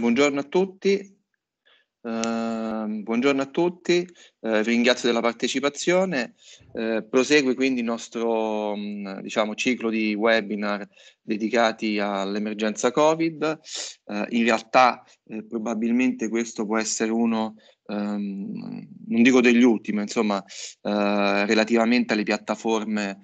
Buongiorno a tutti, Uh, buongiorno a tutti, uh, eh, vi ringrazio della partecipazione. Uh, prosegue quindi il nostro um, diciamo, ciclo di webinar dedicati all'emergenza Covid. Eh, in realtà probabilmente questo può essere uno, um, non dico degli ultimi, insomma, relativamente alle piattaforme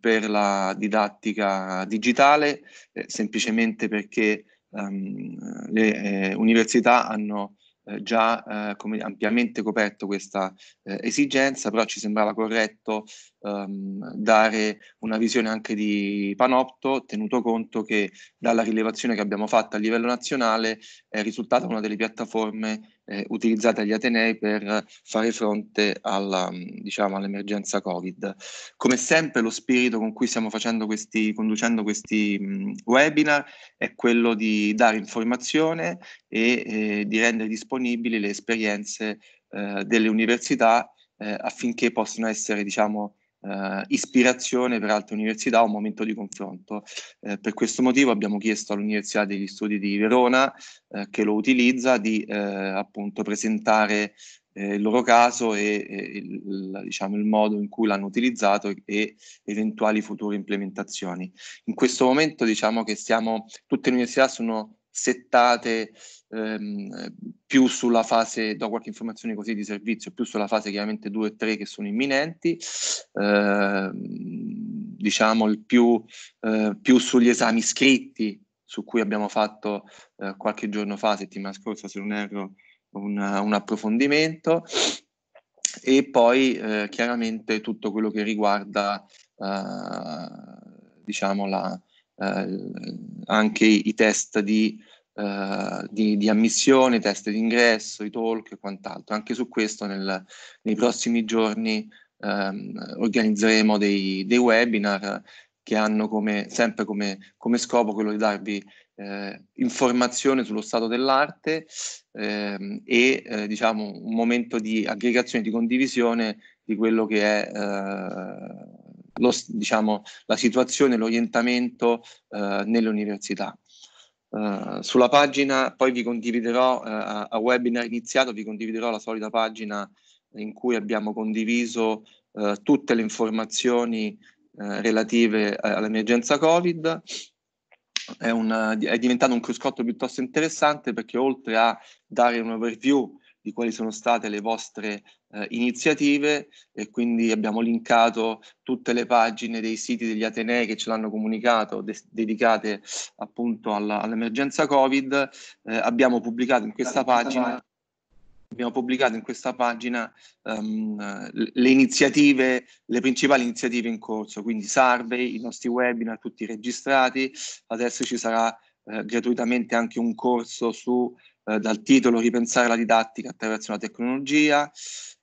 per la didattica digitale, semplicemente perché um, le eh, università hanno eh, già eh, come, ampiamente coperto questa eh, esigenza, però ci sembrava corretto um, dare una visione anche di Panopto, tenuto conto che dalla rilevazione che abbiamo fatto a livello nazionale è risultata una delle piattaforme eh, utilizzate agli Atenei per fare fronte alla, mm, diciamo, all'emergenza Covid. Come sempre lo spirito con cui stiamo questi, conducendo questi mh, mm, webinar è quello di dare informazione e eh, di rendere disponibili le esperienze eh, delle università eh, affinché possano essere diciamo, eh, ispirazione per altre università, un momento di confronto. Eh, per questo motivo abbiamo chiesto all'Università degli Studi di Verona, eh, che lo utilizza, di eh, appunto presentare eh, il loro caso e, e il, diciamo, il, modo in cui l'hanno utilizzato e, eventuali future implementazioni. In questo momento diciamo che siamo, tutte le università sono settate ehm, più sulla fase, do qualche informazione così di servizio, più sulla fase chiaramente 2 e 3 che sono imminenti, eh, diciamo il più, eh, più sugli esami scritti su cui abbiamo fatto eh, qualche giorno fa, settimana scorsa se non erro, un, un approfondimento e poi eh, chiaramente tutto quello che riguarda eh, diciamo la, eh, anche i, test di, eh, di, di, ammissione, i test di ingresso, i talk e quant'altro. Anche su questo nel, nei prossimi giorni ehm, organizzeremo dei, dei, webinar che hanno come, sempre come, come scopo quello di darvi eh, informazione sullo stato dell'arte ehm, e eh, diciamo un momento di aggregazione, di condivisione di quello che è eh, lo, diciamo, la situazione, l'orientamento eh, nelle università. Uh, eh, sulla pagina, poi vi condividerò, uh, a webinar iniziato, vi condividerò la solita pagina in cui abbiamo condiviso uh, tutte le informazioni relative all'emergenza Covid. È, un, è, diventato un cruscotto piuttosto interessante perché oltre a dare un overview di quali sono state le vostre eh, iniziative e quindi abbiamo linkato tutte le pagine dei siti degli Atenei che ce l'hanno comunicato, de- dedicate appunto alla, all'emergenza Covid. Eh, abbiamo pubblicato in questa pagina abbiamo pubblicato in questa pagina um, le iniziative, le principali iniziative in corso, quindi survey, i nostri webinar tutti registrati, adesso ci sarà eh, gratuitamente anche un corso su eh, dal titolo Ripensare la didattica attraverso la tecnologia,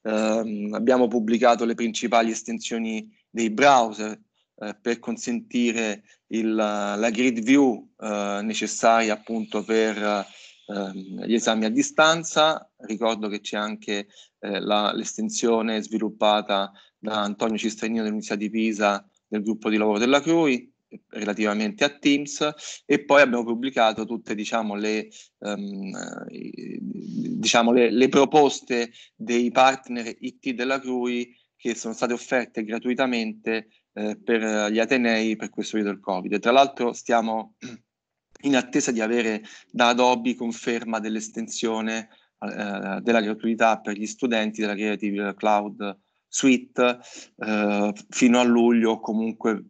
ehm, abbiamo pubblicato le principali estensioni dei browser eh, per consentire il, la grid view eh, necessaria appunto per ehm, gli esami a distanza. Ricordo che c'è anche eh, la, l'estensione sviluppata da Antonio Cisternino dell'Università di Pisa del gruppo di lavoro della CRUI, relativamente a Teams e poi abbiamo pubblicato tutte diciamo, le, um, diciamo, le, le proposte dei partner IT della CRUI che sono state offerte gratuitamente eh, per gli Atenei per questo video del Covid. tra l'altro stiamo in attesa di avere da Adobe conferma dell'estensione eh, della gratuità per gli studenti della Creative Cloud Suite eh, fino a luglio o comunque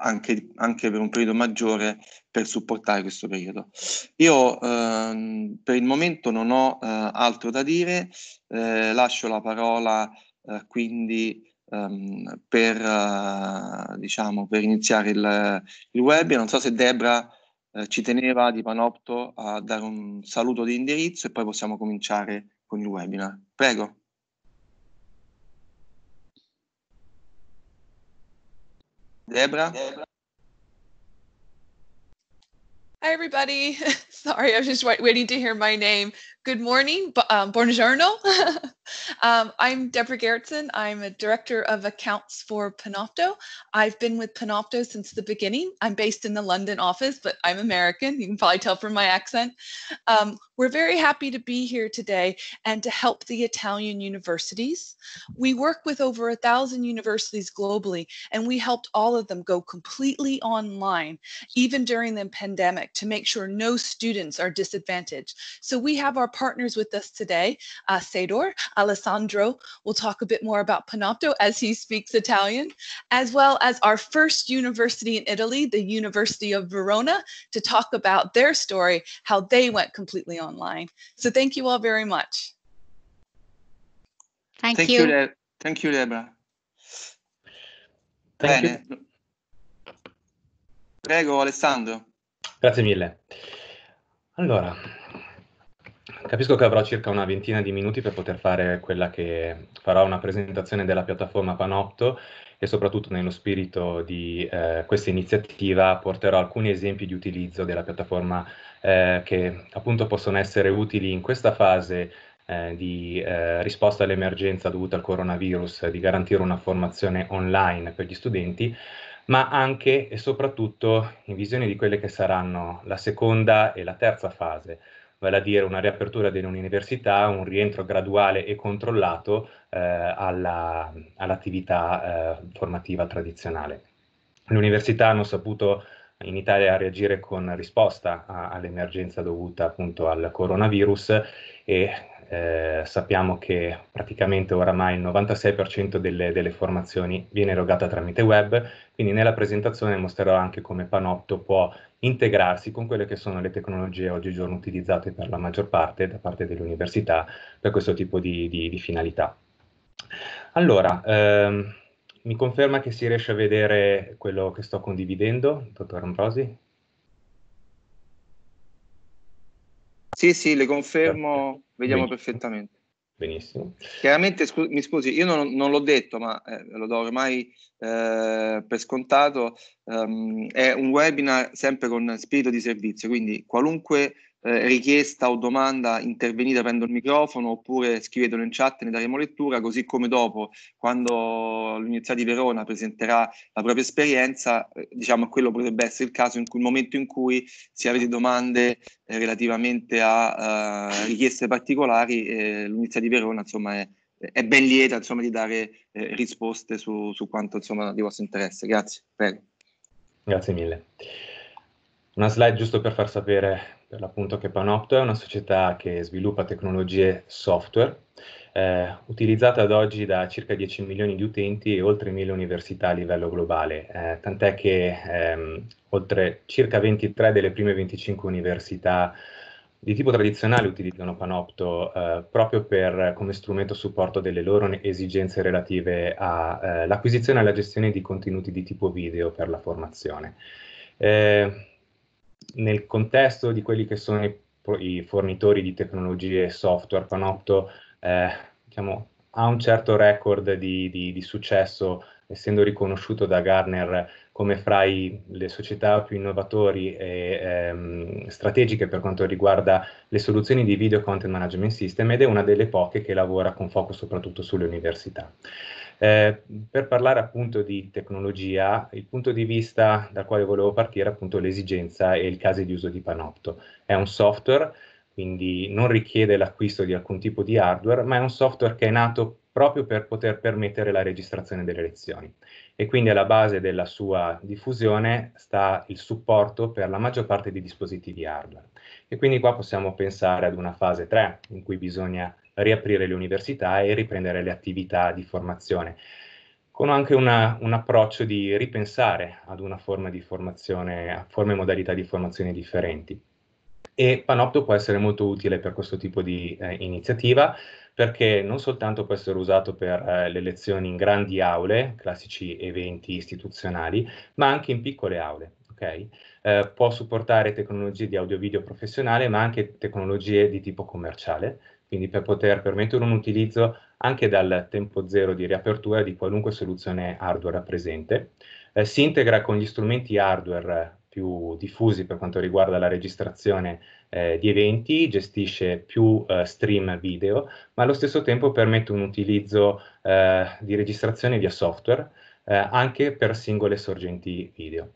anche, anche, per un periodo maggiore per supportare questo periodo. Io ehm, per il momento non ho eh, altro da dire, eh, lascio la parola eh, quindi ehm, per, eh, diciamo, per, iniziare il, il web. Non so se Debra eh, ci teneva di Panopto a dare un saluto di indirizzo e poi possiamo cominciare con il webinar. Prego. Debra. Hi, everybody. Sorry, I was just waiting to hear my name. Good morning, um, buongiorno. um, I'm Deborah Gerritsen. I'm a director of accounts for Panopto. I've been with Panopto since the beginning. I'm based in the London office, but I'm American. You can probably tell from my accent. Um, we're very happy to be here today and to help the Italian universities. We work with over a thousand universities globally, and we helped all of them go completely online, even during the pandemic, to make sure no students are disadvantaged. So we have our partners with us today, uh, Sador Alessandro, will talk a bit more about Panopto as he speaks Italian, as well as our first university in Italy, the University of Verona, to talk about their story, how they went completely online. So thank you all very much. Thank, thank you. you thank you, Debra. Thank Bene. You. Prego Alessandro. Grazie mille. Allora, Capisco che avrò circa una ventina di minuti per poter fare quella che farò una presentazione della piattaforma Panopto e soprattutto nello spirito di eh, questa iniziativa porterò alcuni esempi di utilizzo della piattaforma eh, che appunto possono essere utili in questa fase eh, di eh, risposta all'emergenza dovuta al coronavirus, di garantire una formazione online per gli studenti, ma anche e soprattutto in visione di quelle che saranno la seconda e la terza fase vale a dire una riapertura dell'università, un rientro graduale e controllato eh, all'attività all eh, formativa tradizionale. Le università hanno saputo in Italia reagire con risposta all'emergenza dovuta appunto al coronavirus e eh, sappiamo che praticamente oramai il 96% delle, delle, formazioni viene erogata tramite web, quindi nella presentazione mostrerò anche come Panotto può integrarsi con quelle che sono le tecnologie oggigiorno utilizzate per la maggior parte da parte delle università per questo tipo di, di, di finalità. Allora, ehm, mi conferma che si riesce a vedere quello che sto condividendo, dottor Ambrosi? Sì, sì, le confermo, vediamo Benissimo. perfettamente. Benissimo. Chiaramente, scu- mi scusi, io non, non l'ho detto, ma eh, lo do ormai eh, per scontato, ehm, è un webinar sempre con spirito di servizio, quindi qualunque eh, richiesta o domanda intervenite prendo il microfono oppure scrivetelo in chat, ne daremo lettura, così come dopo quando l'Università di Verona presenterà la propria esperienza, eh, diciamo quello potrebbe essere il caso in cui il momento in cui se avete domande eh, relativamente a eh, richieste particolari, eh, l'Università di Verona insomma è, è ben lieta insomma, di dare risposte su, su, quanto insomma, di vostro interesse. Grazie. Prego. Grazie mille. Una slide giusto per far sapere per l'appunto che Panopto è una società che sviluppa tecnologie software, eh, utilizzata ad oggi da circa 10 milioni di utenti e oltre 1000 università a livello globale, eh, tant'è che ehm, oltre circa 23 delle prime 25 università di tipo tradizionale utilizzano Panopto eh, proprio per, come strumento a supporto delle loro esigenze relative all'acquisizione eh, e alla gestione di contenuti di tipo video per la formazione. Eh, nel contesto di quelli che sono i, i fornitori di tecnologie e software, Panopto eh, diciamo, ha un certo record di, di, di, successo, essendo riconosciuto da Gartner come fra i, le società più innovatori e ehm, strategiche per quanto riguarda le soluzioni di video content management system ed è una delle poche che lavora con focus soprattutto sulle università. Eh, per parlare appunto di tecnologia, il punto di vista dal quale volevo partire è appunto l'esigenza e il caso di uso di Panopto. È un software, quindi non richiede l'acquisto di alcun tipo di hardware, ma è un software che è nato proprio per poter permettere la registrazione delle lezioni. E quindi alla base della sua diffusione sta il supporto per la maggior parte dei dispositivi hardware. E quindi qua possiamo pensare ad una fase 3, in cui bisogna riaprire le università e riprendere le attività di formazione, con anche una, un approccio di ripensare ad una forma di formazione, a forme e modalità di formazione differenti. E Panopto può essere molto utile per questo tipo di eh, iniziativa, perché non soltanto può essere usato per eh, le lezioni in grandi aule, classici eventi istituzionali, ma anche in piccole aule. Okay? Eh, può supportare tecnologie di audio-video professionale, ma anche tecnologie di tipo commerciale, quindi per poter permettere un utilizzo anche dal tempo zero di riapertura di qualunque soluzione hardware presente. Eh, si integra con gli strumenti hardware più diffusi per quanto riguarda la registrazione eh, di eventi, gestisce più eh, stream video, ma allo stesso tempo permette un utilizzo eh, di registrazione via software eh, anche per singole sorgenti video.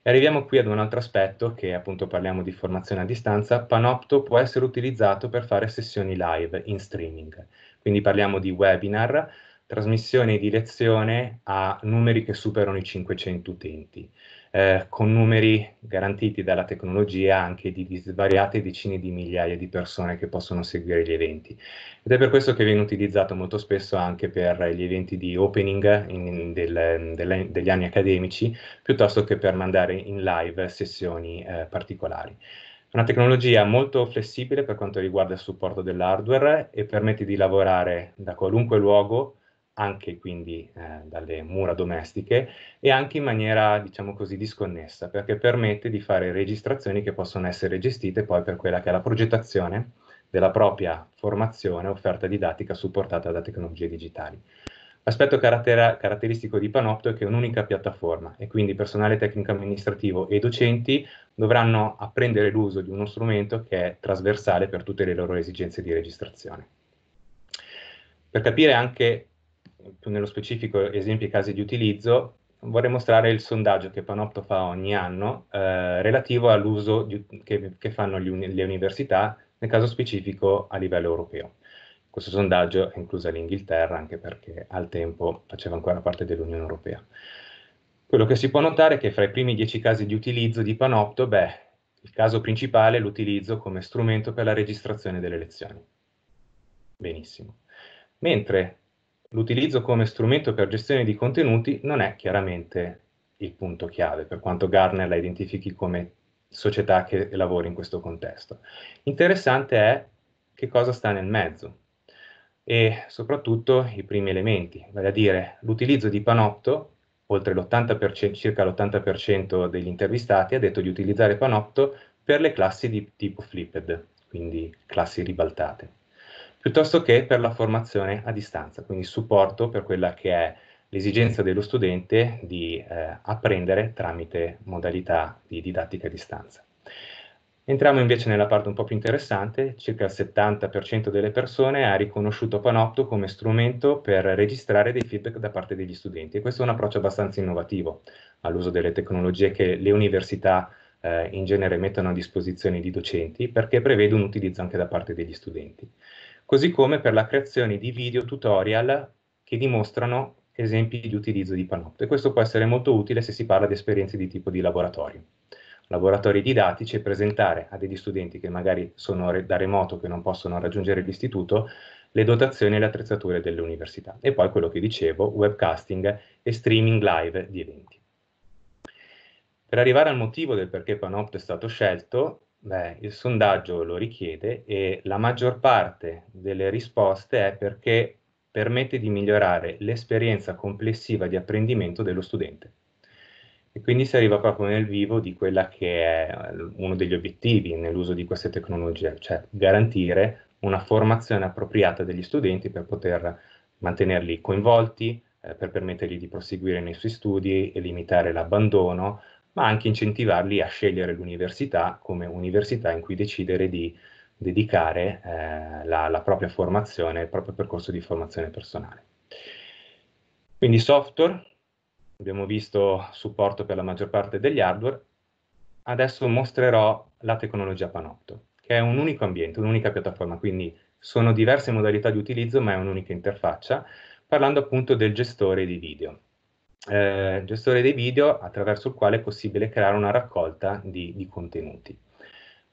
E arriviamo qui ad un altro aspetto che appunto parliamo di formazione a distanza, Panopto può essere utilizzato per fare sessioni live in streaming, quindi parliamo di webinar, trasmissione di lezione a numeri che superano i 500 utenti eh, con numeri garantiti dalla tecnologia anche di, di svariate decine di migliaia di persone che possono seguire gli eventi. Ed è per questo che viene utilizzato molto spesso anche per gli eventi di opening in, del, del, degli anni accademici, piuttosto che per mandare in live sessioni eh, particolari. Una tecnologia molto flessibile per quanto riguarda il supporto dell'hardware e permette di lavorare da qualunque luogo anche quindi eh, dalle mura domestiche e anche in maniera, diciamo così, disconnessa, perché permette di fare registrazioni che possono essere gestite poi per quella che è la progettazione della propria formazione, offerta didattica supportata da tecnologie digitali. L'aspetto caratteristico di Panopto è che è un'unica piattaforma e quindi personale tecnico amministrativo e docenti dovranno apprendere l'uso di uno strumento che è trasversale per tutte le loro esigenze di registrazione. Per capire anche più nello specifico esempi e casi di utilizzo, vorrei mostrare il sondaggio che Panopto fa ogni anno eh, relativo all'uso che, che, fanno uni le università, nel caso specifico a livello europeo. Questo sondaggio è incluso l'Inghilterra anche perché al tempo faceva ancora parte dell'Unione Europea. Quello che si può notare è che fra i primi dieci casi di utilizzo di Panopto, beh, il caso principale è l'utilizzo come strumento per la registrazione delle lezioni. Benissimo. Mentre l'utilizzo come strumento per gestione di contenuti non è chiaramente il punto chiave, per quanto Garner la identifichi come società che lavori in questo contesto. Interessante è che cosa sta nel mezzo e soprattutto i primi elementi, vale a dire l'utilizzo di Panopto, oltre l'80%, circa l'80% degli intervistati ha detto di utilizzare Panopto per le classi di tipo flipped, quindi classi ribaltate piuttosto che per la formazione a distanza, quindi supporto per quella che è l'esigenza dello studente di eh, apprendere tramite modalità di didattica a distanza. Entriamo invece nella parte un po' più interessante, circa il 70% delle persone ha riconosciuto Panopto come strumento per registrare dei feedback da parte degli studenti e questo è un approccio abbastanza innovativo all'uso delle tecnologie che le università eh, in genere mettono a disposizione di docenti perché prevede un utilizzo anche da parte degli studenti così come per la creazione di video tutorial che dimostrano esempi di utilizzo di Panopto. E questo può essere molto utile se si parla di esperienze di tipo di laboratorio. Laboratori didattici e presentare a degli studenti che magari sono da remoto, che non possono raggiungere l'istituto, le dotazioni e le attrezzature dell'università. E poi quello che dicevo, webcasting e streaming live di eventi. Per arrivare al motivo del perché Panopto è stato scelto, Beh, il sondaggio lo richiede e la maggior parte delle risposte è perché permette di migliorare l'esperienza complessiva di apprendimento dello studente. E quindi si arriva proprio nel vivo di quella che è eh, uno degli obiettivi nell'uso di queste tecnologie, cioè garantire una formazione appropriata degli studenti per poter mantenerli coinvolti, eh, per permettergli di proseguire nei suoi studi e limitare l'abbandono, ma anche incentivarli a scegliere l'università come università in cui decidere di dedicare eh, la, la, propria formazione, il proprio percorso di formazione personale. Quindi software, abbiamo visto supporto per la maggior parte degli hardware, adesso mostrerò la tecnologia Panopto, che è un unico ambiente, un'unica piattaforma, quindi sono diverse modalità di utilizzo ma è un'unica interfaccia, parlando appunto del gestore di video eh, gestore dei video attraverso il quale è possibile creare una raccolta di, di contenuti.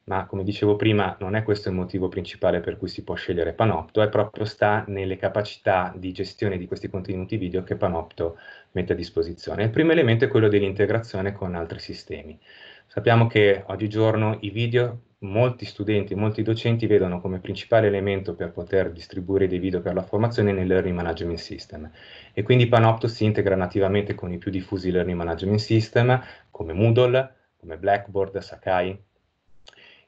Ma come dicevo prima, non è questo il motivo principale per cui si può scegliere Panopto, è proprio sta nelle capacità di gestione di questi contenuti video che Panopto mette a disposizione. Il primo elemento è quello dell'integrazione con altri sistemi. Sappiamo che oggigiorno i video molti studenti e molti docenti vedono come principale elemento per poter distribuire dei video per la formazione nel Learning Management System e quindi Panopto si integra nativamente con i più diffusi Learning Management System come Moodle, come Blackboard, Sakai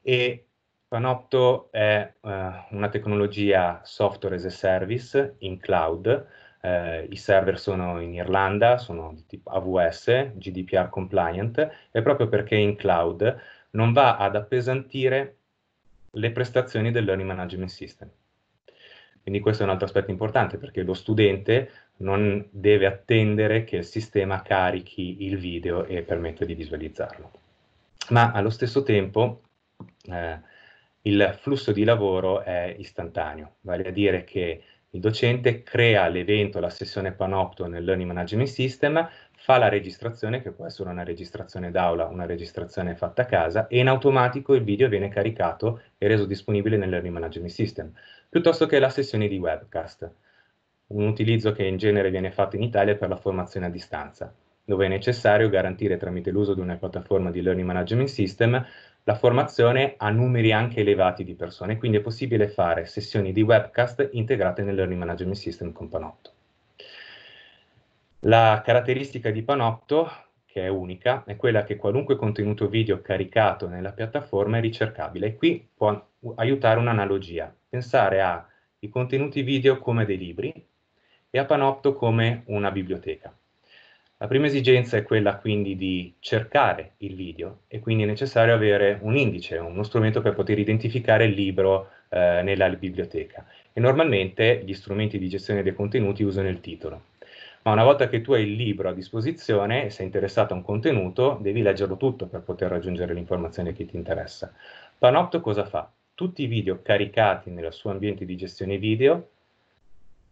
e Panopto è uh, una tecnologia software as a service in cloud eh, I server sono in Irlanda, sono di tipo AWS, GDPR compliant, e proprio perché in cloud non va ad appesantire le prestazioni del Learning Management System. Quindi questo è un altro aspetto importante perché lo studente non deve attendere che il sistema carichi il video e permetta di visualizzarlo. Ma allo stesso tempo eh, il flusso di lavoro è istantaneo, vale a dire che il docente crea l'evento, la sessione Panopto nel Learning Management System, fa la registrazione, che può essere una registrazione d'aula, una registrazione fatta a casa, e in automatico il video viene caricato e reso disponibile nel Learning Management System, piuttosto che la sessione di webcast, un utilizzo che in genere viene fatto in Italia per la formazione a distanza, dove è necessario garantire tramite l'uso di una piattaforma di Learning Management System la formazione a numeri anche elevati di persone, quindi è possibile fare sessioni di webcast integrate nel Learning Management System con Panotto. La caratteristica di Panopto, che è unica, è quella che qualunque contenuto video caricato nella piattaforma è ricercabile e qui può aiutare un'analogia. Pensare ai contenuti video come dei libri e a Panopto come una biblioteca. La prima esigenza è quella quindi di cercare il video e quindi è necessario avere un indice, uno strumento per poter identificare il libro eh, nella biblioteca e normalmente gli strumenti di gestione dei contenuti usano il titolo ma una volta che tu hai il libro a disposizione e sei interessato a un contenuto, devi leggerlo tutto per poter raggiungere l'informazione che ti interessa. Panopto cosa fa? Tutti i video caricati nel suo ambiente di gestione video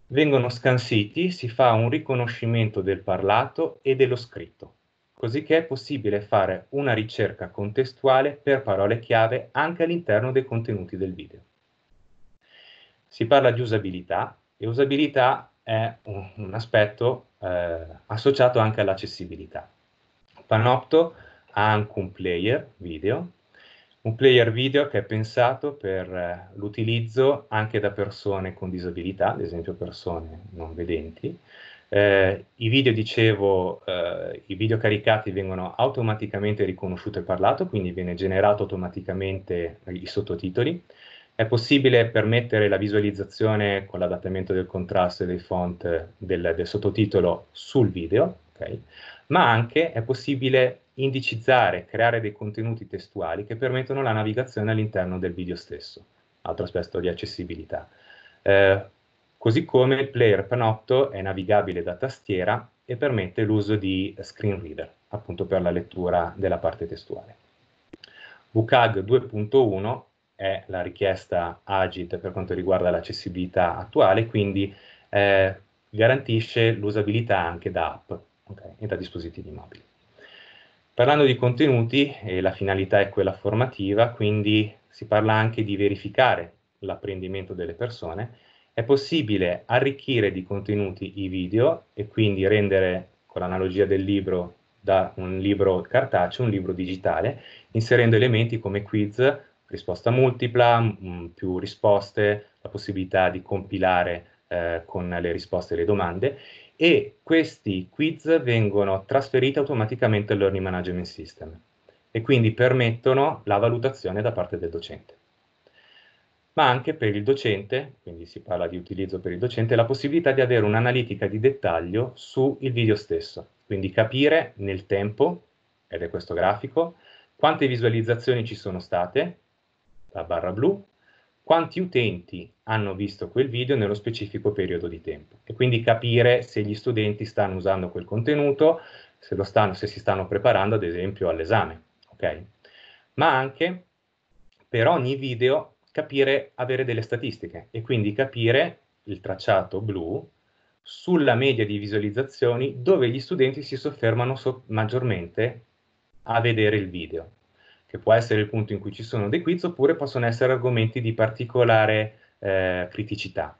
vengono scansiti, si fa un riconoscimento del parlato e dello scritto, così che è possibile fare una ricerca contestuale per parole chiave anche all'interno dei contenuti del video. Si parla di usabilità e usabilità è un, aspetto eh, associato anche all'accessibilità. Panopto ha anche un player video, un player video che è pensato per eh, l'utilizzo anche da persone con disabilità, ad esempio persone non vedenti. Eh, I video, dicevo, eh, i video caricati vengono automaticamente riconosciuti e parlato, quindi viene generato automaticamente i sottotitoli. È possibile permettere la visualizzazione con l'adattamento del contrasto e dei font del, del sottotitolo sul video, okay? ma anche è possibile indicizzare, creare dei contenuti testuali che permettono la navigazione all'interno del video stesso, altro aspetto di accessibilità. Eh, così come il player Panotto è navigabile da tastiera e permette l'uso di screen reader, appunto per la lettura della parte testuale. WCAG 2.1 è la richiesta Agit per quanto riguarda l'accessibilità attuale, quindi eh, garantisce l'usabilità anche da app okay, e da dispositivi mobili. Parlando di contenuti, eh, la finalità è quella formativa, quindi si parla anche di verificare l'apprendimento delle persone. È possibile arricchire di contenuti i video e quindi rendere, con l'analogia del libro, da un libro cartaceo, un libro digitale, inserendo elementi come quiz, risposta multipla, mh, mm, più risposte, la possibilità di compilare eh, con le risposte e le domande e questi quiz vengono trasferiti automaticamente al Learning Management System e quindi permettono la valutazione da parte del docente. Ma anche per il docente, quindi si parla di utilizzo per il docente, la possibilità di avere un'analitica di dettaglio sul video stesso, quindi capire nel tempo, ed è questo grafico, quante visualizzazioni ci sono state, la barra blu, quanti utenti hanno visto quel video nello specifico periodo di tempo e quindi capire se gli studenti stanno usando quel contenuto, se, lo stanno, se si stanno preparando ad esempio all'esame, ok? Ma anche per ogni video capire, avere delle statistiche e quindi capire il tracciato blu sulla media di visualizzazioni dove gli studenti si soffermano so maggiormente a vedere il video che può essere il punto in cui ci sono dei quiz, oppure possono essere argomenti di particolare eh, criticità.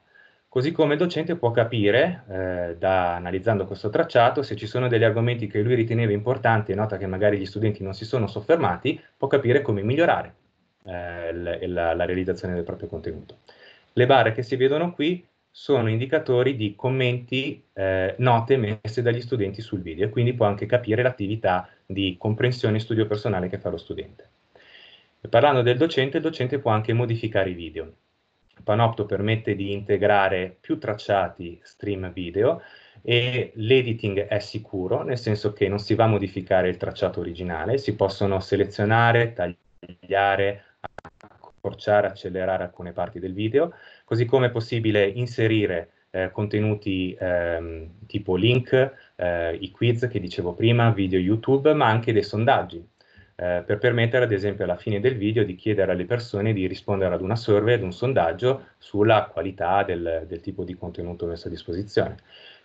Così come il docente può capire, eh, da, analizzando questo tracciato, se ci sono degli argomenti che lui riteneva importanti e nota che magari gli studenti non si sono soffermati, può capire come migliorare eh, la, la, la realizzazione del proprio contenuto. Le barre che si vedono qui sono indicatori di commenti, eh, note messe dagli studenti sul video e quindi può anche capire l'attività di comprensione e studio personale che fa lo studente. E parlando del docente, il docente può anche modificare i video. Panopto permette di integrare più tracciati stream video e l'editing è sicuro, nel senso che non si va a modificare il tracciato originale, si possono selezionare, tagliare, accorciare, accelerare alcune parti del video, così come è possibile inserire eh, contenuti ehm, tipo link, eh, i quiz che dicevo prima, video YouTube, ma anche dei sondaggi, eh, per permettere ad esempio alla fine del video di chiedere alle persone di rispondere ad una survey, ad un sondaggio sulla qualità del, del tipo di contenuto messo a disposizione.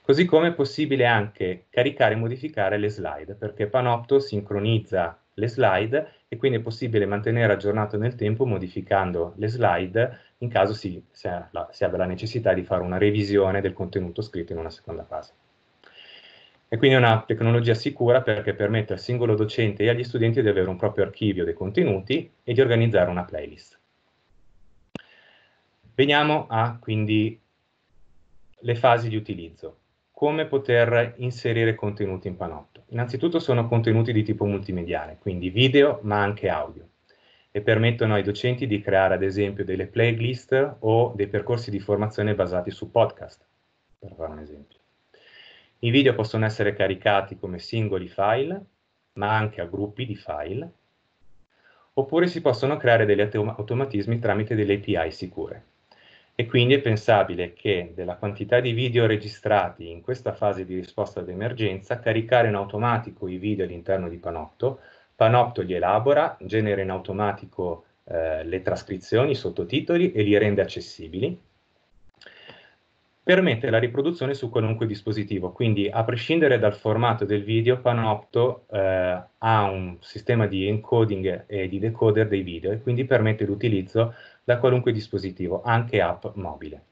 Così come è possibile anche caricare e modificare le slide, perché Panopto sincronizza le slide e quindi è possibile mantenere aggiornato nel tempo modificando le slide in caso si, si, la, si abbia la necessità di fare una revisione del contenuto scritto in una seconda fase. E quindi è una tecnologia sicura perché permette al singolo docente e agli studenti di avere un proprio archivio dei contenuti e di organizzare una playlist. Veniamo a quindi le fasi di utilizzo. Come poter inserire contenuti in Panopto? Innanzitutto sono contenuti di tipo multimediale, quindi video ma anche audio, e permettono ai docenti di creare ad esempio delle playlist o dei percorsi di formazione basati su podcast, per fare un esempio. I video possono essere caricati come singoli file, ma anche a gruppi di file, oppure si possono creare degli automatismi tramite delle API sicure e quindi è pensabile che della quantità di video registrati in questa fase di risposta ad emergenza caricare in automatico i video all'interno di Panopto, Panopto li elabora, genera in automatico eh, le trascrizioni, i sottotitoli e li rende accessibili. Permette la riproduzione su qualunque dispositivo, quindi a prescindere dal formato del video, Panopto eh, ha un sistema di encoding e di decoder dei video e quindi permette l'utilizzo da qualunque dispositivo, anche app mobile.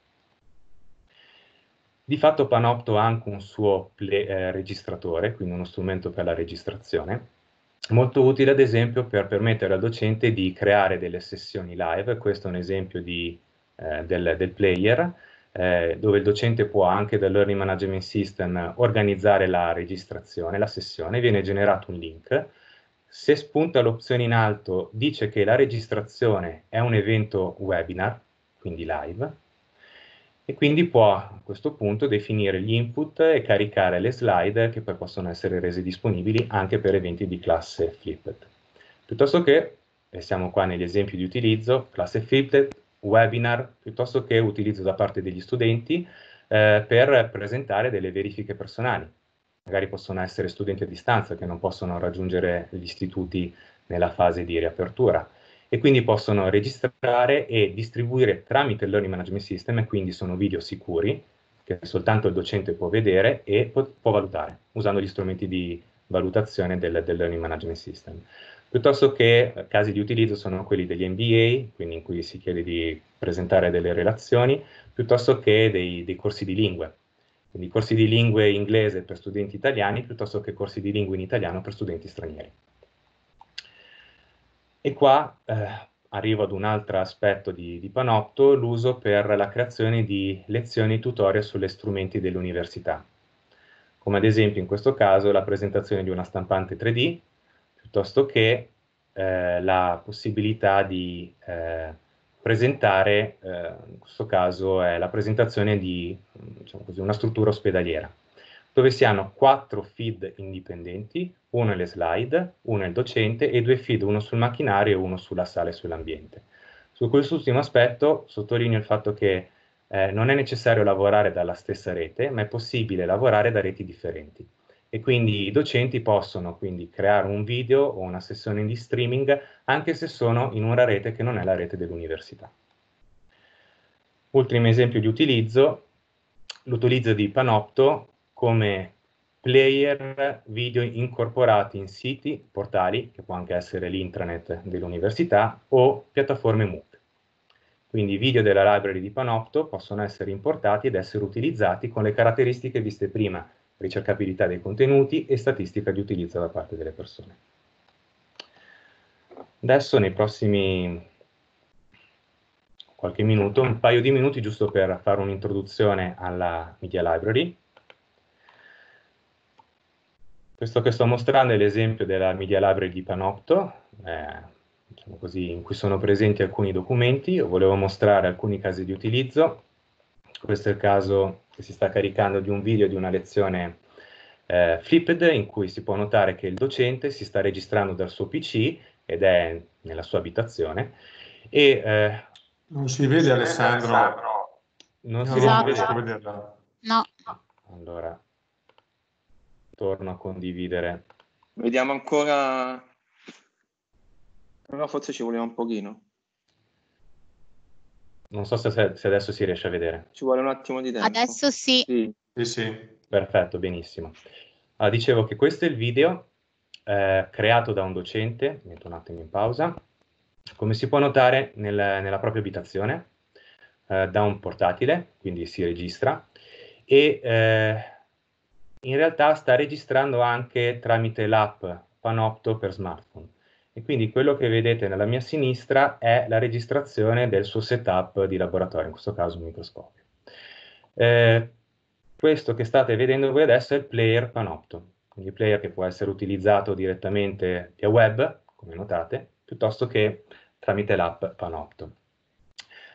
Di fatto Panopto ha anche un suo play, eh, registratore, quindi uno strumento per la registrazione, molto utile ad esempio per permettere al docente di creare delle sessioni live, questo è un esempio di, eh, del, del, player, eh, dove il docente può anche dal Learning Management System organizzare la registrazione, la sessione, viene generato un link, se spunta l'opzione in alto dice che la registrazione è un evento webinar, quindi live, e quindi può a questo punto definire gli input e caricare le slide che poi possono essere rese disponibili anche per eventi di classe Flipped. Piuttosto che, e siamo qua negli esempi di utilizzo, classe Flipped, webinar, piuttosto che utilizzo da parte degli studenti eh, per presentare delle verifiche personali magari possono essere studenti a distanza che non possono raggiungere gli istituti nella fase di riapertura e quindi possono registrare e distribuire tramite il Learning Management System e quindi sono video sicuri che soltanto il docente può vedere e può, può valutare usando gli strumenti di valutazione del, del Learning Management System piuttosto che eh, casi di utilizzo sono quelli degli MBA, quindi in cui si chiede di presentare delle relazioni, piuttosto che dei, dei corsi di lingue, quindi corsi di lingue inglese per studenti italiani piuttosto che corsi di lingue in italiano per studenti stranieri. E qua eh, arrivo ad un altro aspetto di, di Panotto, l'uso per la creazione di lezioni e tutorial sulle strumenti dell'università, come ad esempio in questo caso la presentazione di una stampante 3D, piuttosto che eh, la possibilità di eh, presentare, eh, in questo caso è la presentazione di diciamo così, una struttura ospedaliera, dove si hanno quattro feed indipendenti, uno nelle slide, uno nel docente e due feed, uno sul macchinario e uno sulla sala e sull'ambiente. Su questo ultimo aspetto sottolineo il fatto che eh, non è necessario lavorare dalla stessa rete, ma è possibile lavorare da reti differenti e quindi i docenti possono quindi creare un video o una sessione di streaming anche se sono in una rete che non è la rete dell'università. Ultimo esempio di utilizzo, l'utilizzo di Panopto come player video incorporati in siti, portali, che può anche essere l'intranet dell'università, o piattaforme MOOC. Quindi i video della library di Panopto possono essere importati ed essere utilizzati con le caratteristiche viste prima ricercabilità dei contenuti e statistica di utilizzo da parte delle persone. Adesso nei prossimi qualche minuto, un paio di minuti giusto per fare un'introduzione alla Media Library. Questo che sto mostrando è l'esempio della Media Library di Panopto, eh, diciamo così, in cui sono presenti alcuni documenti. Io volevo mostrare alcuni casi di utilizzo. Questo è il caso che si sta caricando di un video di una lezione eh, Flipped in cui si può notare che il docente si sta registrando dal suo PC ed è nella sua abitazione e eh, non si vede si Alessandro. Alessandro. Non si no, vede. Esatto. vederla. No. Allora torno a condividere. Vediamo ancora Però forse ci voleva un pochino. Non so se, se, adesso si riesce a vedere. Ci vuole un attimo di tempo. Adesso sì. Sì, sì. sì. Perfetto, benissimo. Allora, ah, dicevo che questo è il video eh, creato da un docente, metto un attimo in pausa, come si può notare nel, nella propria abitazione, eh, da un portatile, quindi si registra, e eh, in realtà sta registrando anche tramite l'app Panopto per smartphone e quindi quello che vedete nella mia sinistra è la registrazione del suo setup di laboratorio, in questo caso un microscopio. Eh, questo che state vedendo voi adesso è il player Panopto, quindi il player che può essere utilizzato direttamente via web, come notate, piuttosto che tramite l'app Panopto.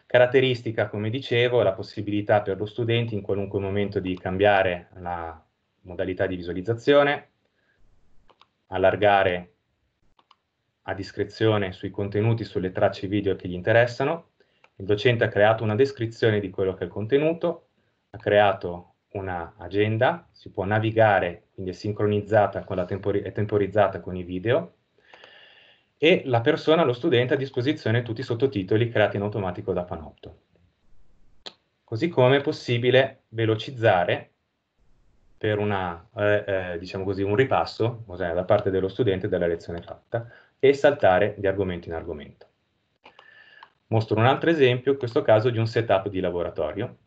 Caratteristica, come dicevo, è la possibilità per lo studente in qualunque momento di cambiare la modalità di visualizzazione, allargare a discrezione sui contenuti, sulle tracce video che gli interessano. Il docente ha creato una descrizione di quello che è il contenuto, ha creato un'agenda, si può navigare, quindi è sincronizzata, con la tempori è temporizzata con i video, e la persona, lo studente, ha a disposizione tutti i sottotitoli creati in automatico da Panopto. Così come è possibile velocizzare per una, eh, eh, diciamo così, un ripasso cioè, da parte dello studente della lezione fatta, e saltare di argomento in argomento. Mostro un altro esempio, in questo caso di un setup di laboratorio.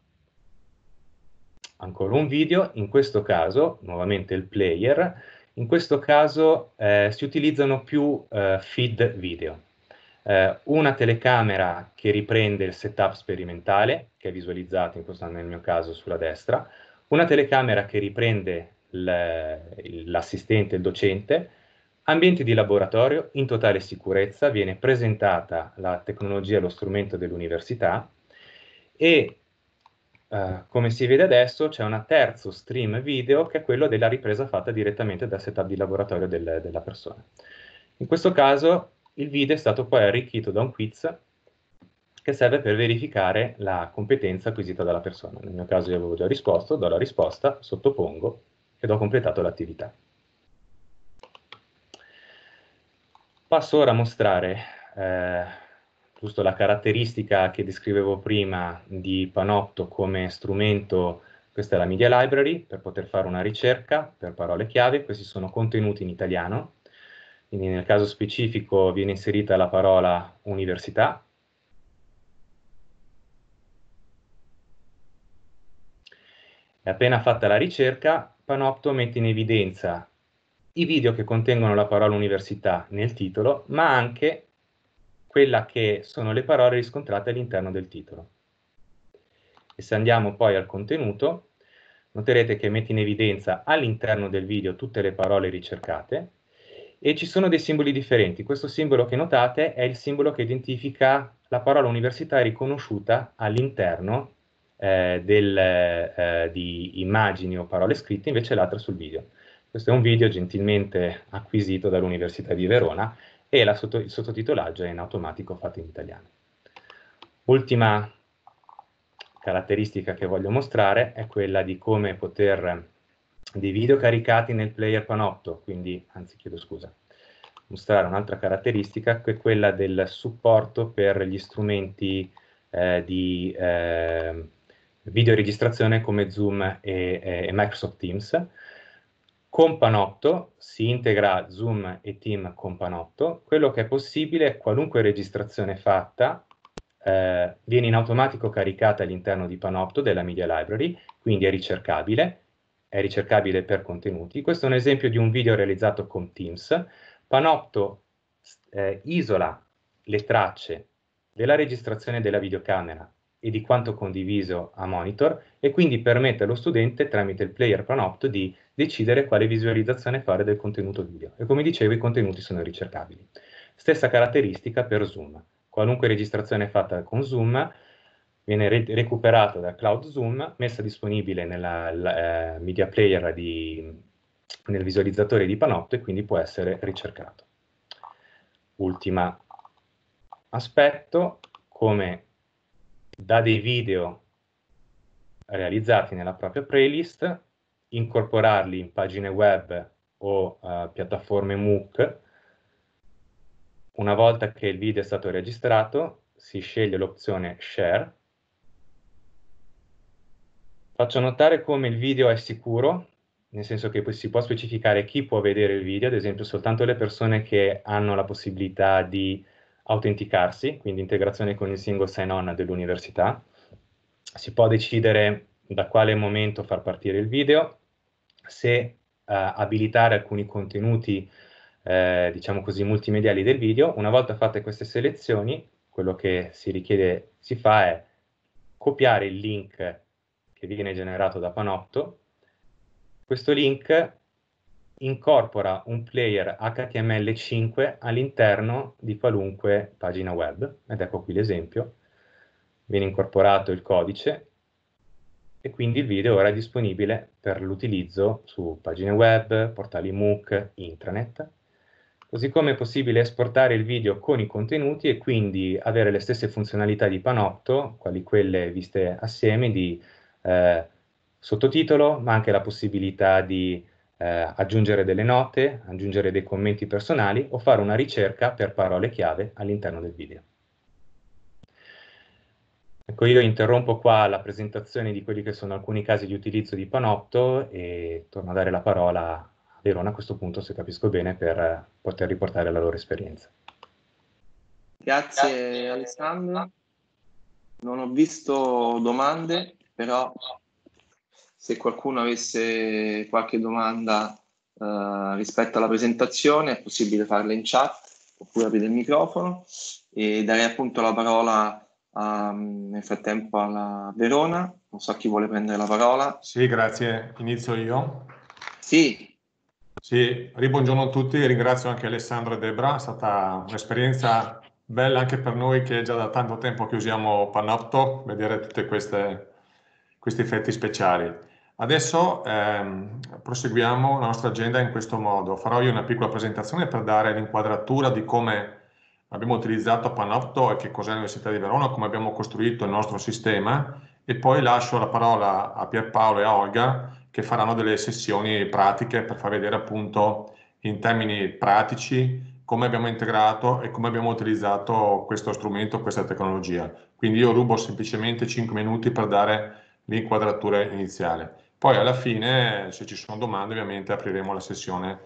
Ancora un video, in questo caso, nuovamente il player, in questo caso eh, si utilizzano più eh, feed video. Eh, una telecamera che riprende il setup sperimentale, che è visualizzato in questo, nel mio caso sulla destra, una telecamera che riprende l'assistente, il docente, Ambienti di laboratorio, in totale sicurezza, viene presentata la tecnologia lo strumento dell'università e eh, come si vede adesso c'è un terzo stream video che è quello della ripresa fatta direttamente dal setup di laboratorio del, della persona. In questo caso il video è stato poi arricchito da un quiz che serve per verificare la competenza acquisita dalla persona. Nel mio caso io avevo già risposto, do la risposta, sottopongo ed ho completato l'attività. Passo ora a mostrare eh, giusto la caratteristica che descrivevo prima di Panopto come strumento, questa è la media library, per poter fare una ricerca per parole chiave, questi sono contenuti in italiano, quindi nel caso specifico viene inserita la parola università, e appena fatta la ricerca Panopto mette in evidenza i video che contengono la parola università nel titolo, ma anche quella che sono le parole riscontrate all'interno del titolo. E se andiamo poi al contenuto, noterete che mette in evidenza all'interno del video tutte le parole ricercate e ci sono dei simboli differenti. Questo simbolo che notate è il simbolo che identifica la parola università riconosciuta all'interno eh, eh, di immagini o parole scritte, invece l'altra sul video. Questo è un video gentilmente acquisito dall'Università di Verona e sotto, il sottotitolaggio è in automatico fatto in italiano. Ultima caratteristica che voglio mostrare è quella di come poter dei video caricati nel player Panotto, quindi anzi chiedo scusa, mostrare un'altra caratteristica che è quella del supporto per gli strumenti eh, di eh, videoregistrazione come Zoom e, e Microsoft Teams con Panotto si integra Zoom e Team con Panotto. Quello che è possibile, qualunque registrazione fatta eh, viene in automatico caricata all'interno di Panopto della Media Library, quindi è ricercabile, è ricercabile per contenuti. Questo è un esempio di un video realizzato con Teams. Panopto eh, isola le tracce della registrazione della videocamera e di quanto condiviso a monitor e quindi permette allo studente tramite il player Pranopt di decidere quale visualizzazione fare del contenuto video e come dicevo i contenuti sono ricercabili. Stessa caratteristica per Zoom, qualunque registrazione fatta con Zoom viene re recuperata da Cloud Zoom, messa disponibile nella la, eh, media player di, nel visualizzatore di Panopto e quindi può essere ricercato. Ultimo aspetto, come da dei video realizzati nella propria playlist, incorporarli in pagine web o uh, piattaforme MOOC. Una volta che il video è stato registrato, si sceglie l'opzione Share. Faccio notare come il video è sicuro, nel senso che si può specificare chi può vedere il video, ad esempio soltanto le persone che hanno la possibilità di autenticarsi, quindi integrazione con il single sign-on dell'università. Si può decidere da quale momento far partire il video, se eh, abilitare alcuni contenuti, eh, diciamo così, multimediali del video. Una volta fatte queste selezioni, quello che si richiede, si fa è copiare il link che viene generato da Panopto. Questo link incorpora un player HTML5 all'interno di qualunque pagina web, ed ecco qui l'esempio, viene incorporato il codice e quindi il video ora è disponibile per l'utilizzo su pagine web, portali MOOC, intranet, così come è possibile esportare il video con i contenuti e quindi avere le stesse funzionalità di Panopto, quali quelle viste assieme di eh, sottotitolo, ma anche la possibilità di eh, aggiungere delle note, aggiungere dei commenti personali o fare una ricerca per parole chiave all'interno del video. Ecco, io interrompo qua la presentazione di quelli che sono alcuni casi di utilizzo di Panopto e torno a dare la parola a Verona a questo punto, se capisco bene, per eh, poter riportare la loro esperienza. Grazie, Grazie. Alessandro. Non ho visto domande, però se qualcuno avesse qualche domanda eh, rispetto alla presentazione è possibile farla in chat oppure aprire il microfono e darei appunto la parola a, nel frattempo alla Verona. Non so chi vuole prendere la parola. Sì, grazie. Inizio io. Sì. Sì, buongiorno a tutti, ringrazio anche Alessandro e Debra, è stata un'esperienza bella anche per noi che già da tanto tempo che usiamo Panopto, vedere tutti questi effetti speciali. Adesso ehm, proseguiamo la nostra agenda in questo modo. Farò io una piccola presentazione per dare l'inquadratura di come abbiamo utilizzato Panopto e che cos'è l'Università di Verona, come abbiamo costruito il nostro sistema e poi lascio la parola a Pierpaolo e a Olga che faranno delle sessioni pratiche per far vedere appunto in termini pratici come abbiamo integrato e come abbiamo utilizzato questo strumento, questa tecnologia. Quindi io rubo semplicemente 5 minuti per dare l'inquadratura iniziale. Poi alla fine, se ci sono domande, ovviamente apriremo la sessione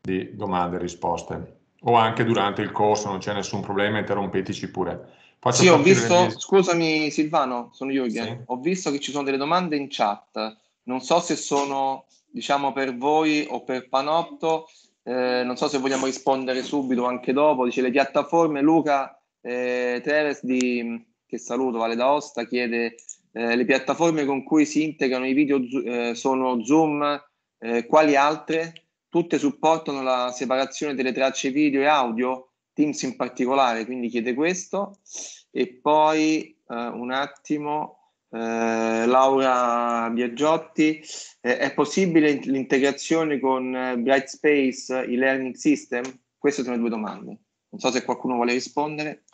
di domande e risposte. O anche durante il corso, non c'è nessun problema, interrompeteci pure. Faccio sì, ho visto, mie... scusami Silvano, sono Jürgen, sì. ho visto che ci sono delle domande in chat, non so se sono, diciamo, per voi o per Panotto, eh, non so se vogliamo rispondere subito o anche dopo, dice le piattaforme, Luca eh, Teres di, che saluto, Vale d'Aosta, chiede eh, le piattaforme con cui si integrano i video eh, sono Zoom, eh, quali altre? Tutte supportano la separazione delle tracce video e audio, Teams in particolare, quindi chiede questo. E poi eh, un attimo, eh, Laura Biagiotti, eh, è possibile l'integrazione con eh, Brightspace, i learning system? Queste sono le due domande. Non so se qualcuno vuole rispondere.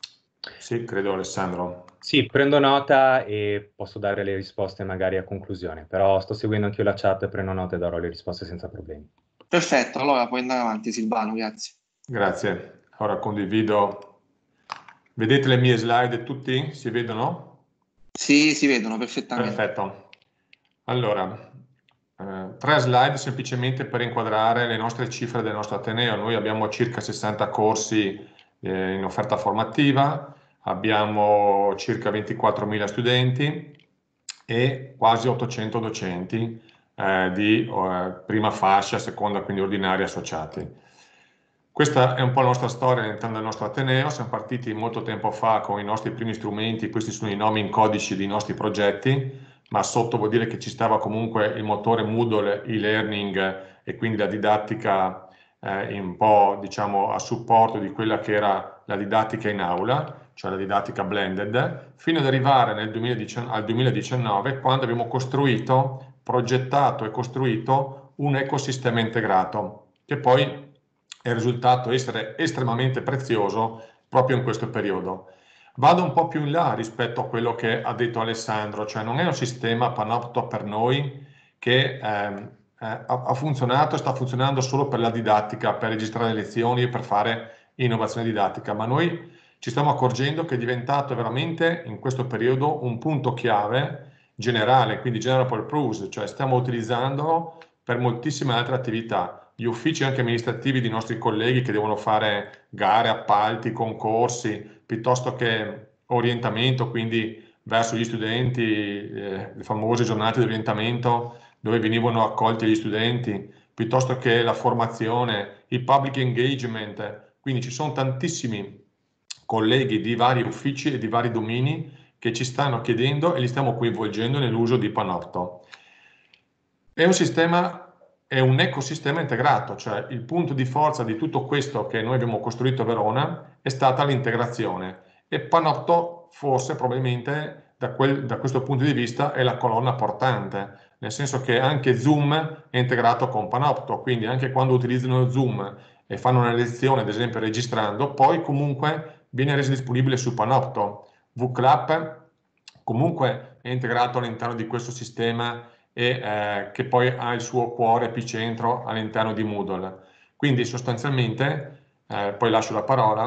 Sì, credo Alessandro. Sì, prendo nota e posso dare le risposte magari a conclusione, però sto seguendo anche io la chat, prendo nota e darò le risposte senza problemi. Perfetto, allora puoi andare avanti Silvano, grazie. Grazie, ora condivido. Vedete le mie slide tutti? Si vedono? Sì, si vedono perfettamente. Perfetto. Allora, eh, tre slide semplicemente per inquadrare le nostre cifre del nostro Ateneo. Noi abbiamo circa 60 corsi eh, in offerta formativa, abbiamo circa 24.000 studenti e quasi 800 docenti eh, di eh, prima fascia, seconda, quindi ordinaria associati. Questa è un po' la nostra storia all'interno del nostro Ateneo, siamo partiti molto tempo fa con i nostri primi strumenti, questi sono i nomi in codici dei nostri progetti, ma sotto vuol dire che ci stava comunque il motore Moodle, e-learning e quindi la didattica eh, un po' diciamo, a supporto di quella che era la didattica in aula, cioè la didattica blended, fino ad arrivare 2019, al 2019 quando abbiamo costruito, progettato e costruito un ecosistema integrato che poi è risultato essere estremamente prezioso proprio in questo periodo. Vado un po' più in là rispetto a quello che ha detto Alessandro, cioè non è un sistema panopto per noi che ehm, eh, ha funzionato e sta funzionando solo per la didattica, per registrare lezioni e per fare innovazione didattica, ma noi ci stiamo accorgendo che è diventato veramente in questo periodo un punto chiave generale, quindi general purpose, cioè stiamo utilizzandolo per moltissime altre attività. Gli uffici anche amministrativi di nostri colleghi che devono fare gare, appalti, concorsi, piuttosto che orientamento, quindi verso gli studenti, eh, le famose giornate di orientamento dove venivano accolti gli studenti, piuttosto che la formazione, il public engagement. Quindi ci sono tantissimi colleghi di vari uffici e di vari domini che ci stanno chiedendo e li stiamo coinvolgendo nell'uso di Panopto. È un sistema, è un ecosistema integrato, cioè il punto di forza di tutto questo che noi abbiamo costruito a Verona è stata l'integrazione e Panopto forse probabilmente da, quel, da questo punto di vista è la colonna portante nel senso che anche Zoom è integrato con Panopto, quindi anche quando utilizzano Zoom e fanno una lezione, ad esempio registrando, poi comunque viene reso disponibile su Panopto. VClap comunque è integrato all'interno di questo sistema e eh, che poi ha il suo cuore epicentro all'interno di Moodle. Quindi sostanzialmente, eh, poi lascio la parola,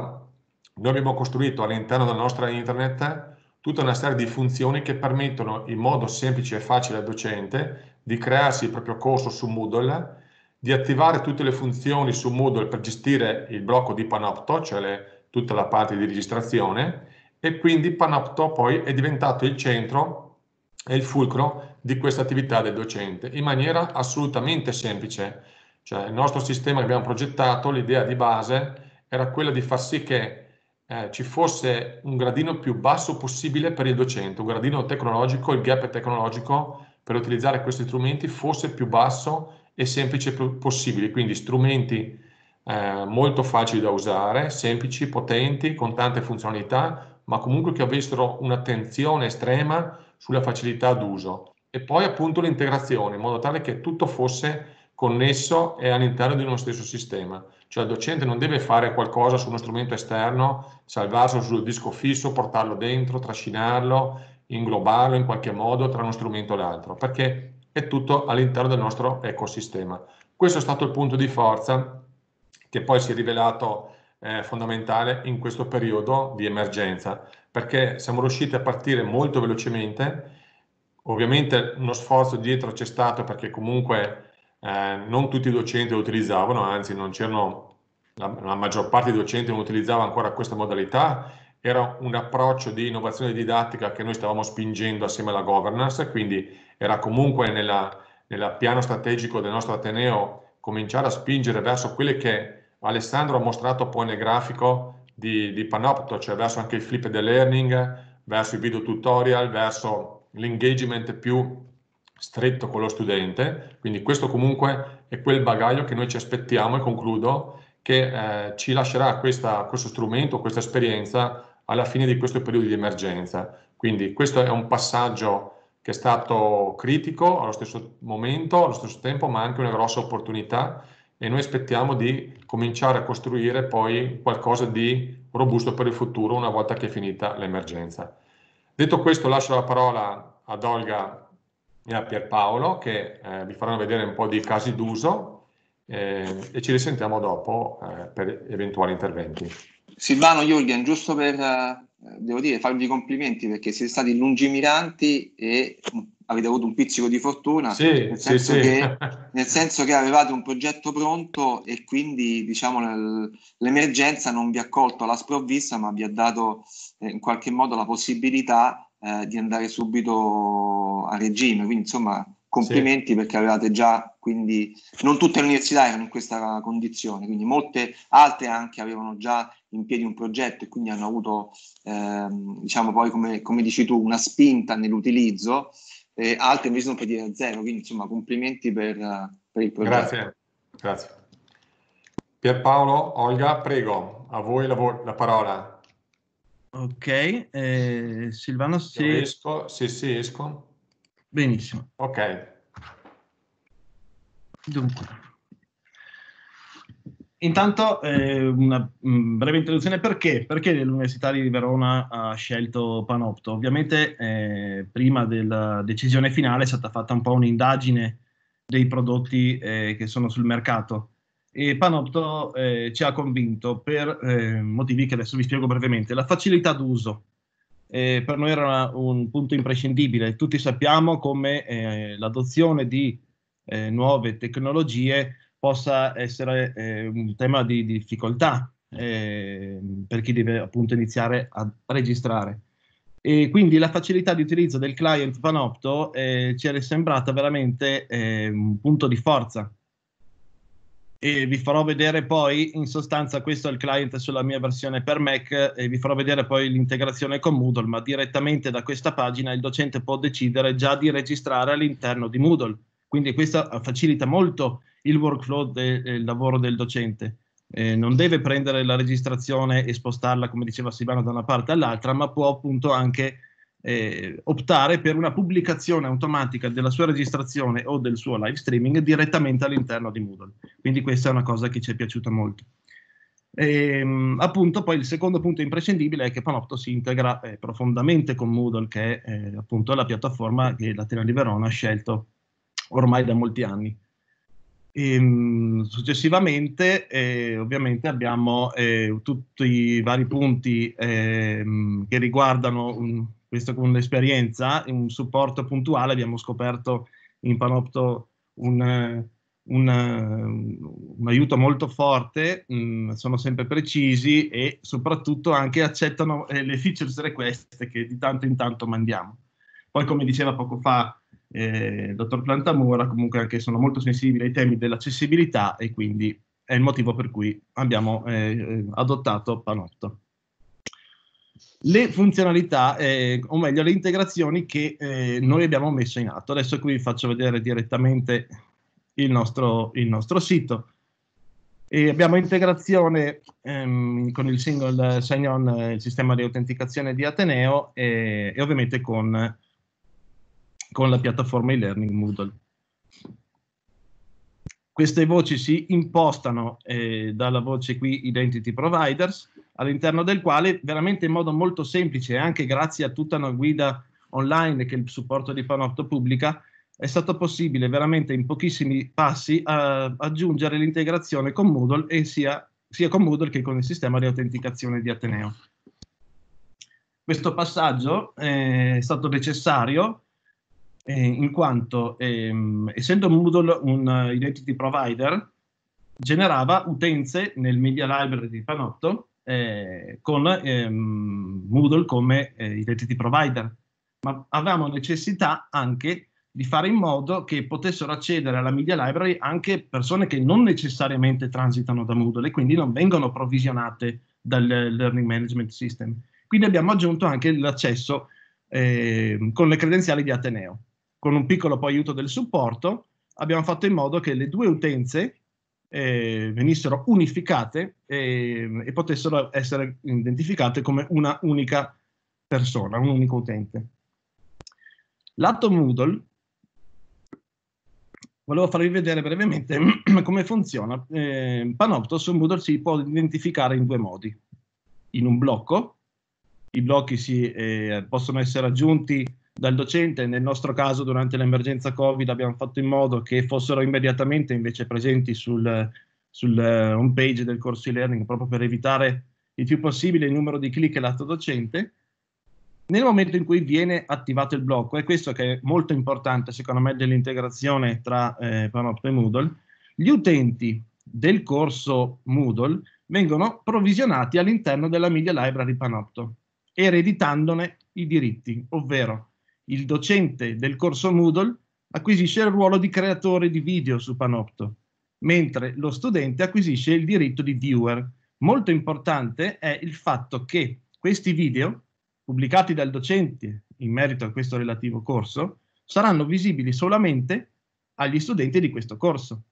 noi abbiamo costruito all'interno della nostra intranet tutta una serie di funzioni che permettono in modo semplice e facile al docente di crearsi il proprio corso su Moodle, di attivare tutte le funzioni su Moodle per gestire il blocco di Panopto, cioè le, tutta la parte di registrazione, e quindi Panopto poi è diventato il centro e il fulcro di questa attività del docente in maniera assolutamente semplice. Cioè il nostro sistema che abbiamo progettato, l'idea di base era quella di far sì che eh, ci fosse un gradino più basso possibile per il docente, un gradino tecnologico, il gap tecnologico per utilizzare questi strumenti fosse più basso e semplice possibile, quindi strumenti eh, molto facili da usare, semplici, potenti, con tante funzionalità, ma comunque che avessero un'attenzione estrema sulla facilità d'uso. E poi appunto l'integrazione, in modo tale che tutto fosse connesso e all'interno di uno stesso sistema. Cioè il docente non deve fare qualcosa su uno strumento esterno, salvarselo sul disco fisso, portarlo dentro, trascinarlo, inglobarlo in qualche modo tra uno strumento e l'altro, perché è tutto all'interno del nostro ecosistema. Questo è stato il punto di forza che poi si è rivelato eh, fondamentale in questo periodo di emergenza, perché siamo riusciti a partire molto velocemente, ovviamente uno sforzo dietro c'è stato perché comunque eh, non tutti i docenti lo utilizzavano, anzi la, la, maggior parte dei docenti non utilizzava ancora questa modalità, era un approccio di innovazione didattica che noi stavamo spingendo assieme alla governance, quindi era comunque nel piano strategico del nostro Ateneo cominciare a spingere verso quelle che Alessandro ha mostrato poi nel grafico di, di Panopto, cioè verso anche il flipped learning, verso i video tutorial, verso l'engagement più stretto con lo studente, quindi questo comunque è quel bagaglio che noi ci aspettiamo e concludo che eh, ci lascerà questa, questo strumento, questa esperienza alla fine di questo periodo di emergenza. Quindi questo è un passaggio che è stato critico allo stesso momento, allo stesso tempo, ma anche una grossa opportunità e noi aspettiamo di cominciare a costruire poi qualcosa di robusto per il futuro una volta che è finita l'emergenza. Detto questo lascio la parola ad Olga e a Pierpaolo che eh, vi faranno vedere un po' di casi d'uso eh, e ci risentiamo dopo eh, per eventuali interventi. Silvano, Jürgen, giusto per eh, devo dire, farvi complimenti perché siete stati lungimiranti e mm, avete avuto un pizzico di fortuna, sì, nel, senso sì, che, nel, senso Che, avevate un progetto pronto e quindi diciamo, l'emergenza non vi ha colto alla sprovvista, ma vi ha dato eh, in qualche modo la possibilità eh, di andare subito a regime, quindi insomma complimenti sì. perché avevate già, quindi non tutte le università erano in questa condizione, quindi molte altre anche avevano già in piedi un progetto e quindi hanno avuto, ehm, diciamo poi come, come, dici tu, una spinta nell'utilizzo, e altre invece sono partite da zero, quindi insomma complimenti per, per il progetto. Grazie, grazie. Pierpaolo, Olga, prego, a voi la, vo- la parola. Ok, eh, Silvano, sì. Esco, sì, sì, esco. Benissimo. Ok. Dunque. Intanto eh, una mm, breve introduzione perché? Perché l'Università di Verona ha scelto Panopto? Ovviamente eh, prima della decisione finale è stata fatta un po' un'indagine dei prodotti eh, che sono sul mercato e Panopto eh, ci ha convinto per eh, motivi che adesso vi spiego brevemente. La facilità d'uso, eh, per noi era una, un punto imprescindibile. Tutti sappiamo come eh, l'adozione di eh, nuove tecnologie possa essere eh, un tema di difficoltà eh, per chi deve appunto iniziare a registrare. E quindi la facilità di utilizzo del client Panopto eh, ci era sembrata veramente un punto di forza e vi farò vedere poi, in sostanza questo è il client sulla mia versione per Mac e vi farò vedere poi l'integrazione con Moodle, ma direttamente da questa pagina il docente può decidere già di registrare all'interno di Moodle. Quindi questo eh, facilita molto il workflow del eh, lavoro del docente. Eh, non deve prendere la registrazione e spostarla, come diceva Silvano, da una parte all'altra, ma può appunto anche eh, optare per una pubblicazione automatica della sua registrazione o del suo live streaming direttamente all'interno di Moodle. Quindi questa è una cosa che ci è piaciuta molto. E, ehm, appunto, poi il secondo punto imprescindibile è che Panopto si integra eh, profondamente con Moodle, che è eh, appunto la piattaforma che l'Atena di Verona ha scelto ormai da molti anni. E, ehm, successivamente, eh, ovviamente, abbiamo eh, tutti i vari punti ehm, che riguardano un, questo con l'esperienza un supporto puntuale abbiamo scoperto in Panopto un, un, un aiuto molto forte, mh, mm, sono sempre precisi e soprattutto anche accettano eh, le features request che di tanto in tanto mandiamo. Poi come diceva poco fa eh, il dottor Plantamura, comunque anche sono molto sensibili ai temi dell'accessibilità e quindi è il motivo per cui abbiamo eh, eh adottato Panopto le funzionalità, eh, o meglio le integrazioni che eh, noi abbiamo messo in atto. Adesso qui vi faccio vedere direttamente il nostro, il nostro sito. E abbiamo integrazione ehm, con il single sign-on, eh, il sistema di autenticazione di Ateneo e, e ovviamente con, con la piattaforma e-learning Moodle queste voci si impostano eh, dalla voce qui Identity Providers all'interno del quale veramente in modo molto semplice, anche grazie a tutta una guida online che il supporto di Panopto pubblica, è stato possibile veramente in pochissimi passi eh, aggiungere l'integrazione con Moodle e sia, sia con Moodle che con il sistema di autenticazione di Ateneo. Questo passaggio eh, è stato necessario eh, in quanto ehm, essendo Moodle un eh, identity provider generava utenze nel media library di Panotto eh, con ehm, Moodle come eh, identity provider, ma avevamo necessità anche di fare in modo che potessero accedere alla media library anche persone che non necessariamente transitano da Moodle e quindi non vengono provvisionate dal Learning Management System. Quindi abbiamo aggiunto anche l'accesso eh, con le credenziali di Ateneo. Con un piccolo poi aiuto del supporto abbiamo fatto in modo che le due utenze eh, venissero unificate e, ehm, e, potessero essere identificate come una unica persona, un unico utente. Lato Moodle, volevo farvi vedere brevemente come funziona. Eh, Panoptos su Moodle si può identificare in due modi. In un blocco, i blocchi si, eh, possono essere aggiunti dal docente, nel nostro caso durante l'emergenza Covid abbiamo fatto in modo che fossero immediatamente invece presenti sul, sul eh, home page del corso e-learning proprio per evitare il più possibile il numero di click lato docente. Nel momento in cui viene attivato il blocco, e questo che è molto importante secondo me dell'integrazione tra eh, Panopto e Moodle, gli utenti del corso Moodle vengono provvisionati all'interno della Media Library Panopto, ereditandone i diritti, ovvero il docente del corso Moodle acquisisce il ruolo di creatore di video su Panopto, mentre lo studente acquisisce il diritto di viewer. Molto importante è il fatto che questi video, pubblicati dal docente in merito a questo relativo corso, saranno visibili solamente agli studenti di questo corso.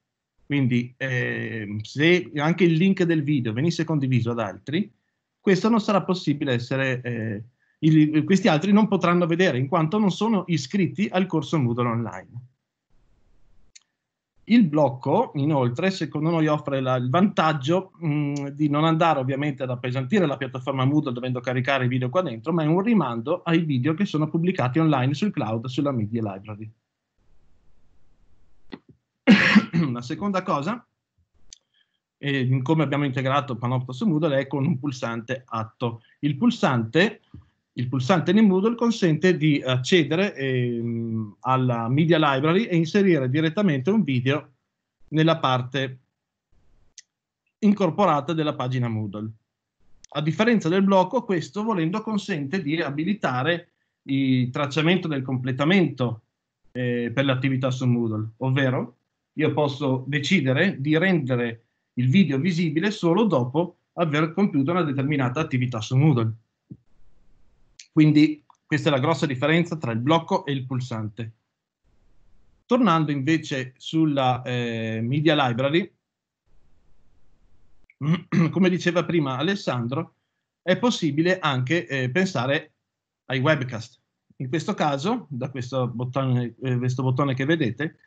Quindi eh, se anche il link del video venisse condiviso ad altri, questo non sarà possibile essere eh, il, eh, questi altri non potranno vedere in quanto non sono iscritti al corso Moodle online. Il blocco, inoltre, secondo noi offre la, il vantaggio mh, mm, di non andare ovviamente ad appesantire la piattaforma Moodle dovendo caricare i video qua dentro, ma è un rimando ai video che sono pubblicati online sul cloud sulla Media Library. la seconda cosa, eh, come abbiamo integrato Panopto su Moodle, è con un pulsante atto. Il pulsante il pulsante in Moodle consente di accedere ehm, alla media library e inserire direttamente un video nella parte incorporata della pagina Moodle. A differenza del blocco, questo volendo consente di abilitare il tracciamento del completamento eh, per l'attività su Moodle, ovvero io posso decidere di rendere il video visibile solo dopo aver compiuto una determinata attività su Moodle. Quindi questa è la grossa differenza tra il blocco e il pulsante. Tornando invece sulla eh, media library, come diceva prima Alessandro, è possibile anche eh, pensare ai webcast. In questo caso, da questo bottone, eh, questo bottone che vedete,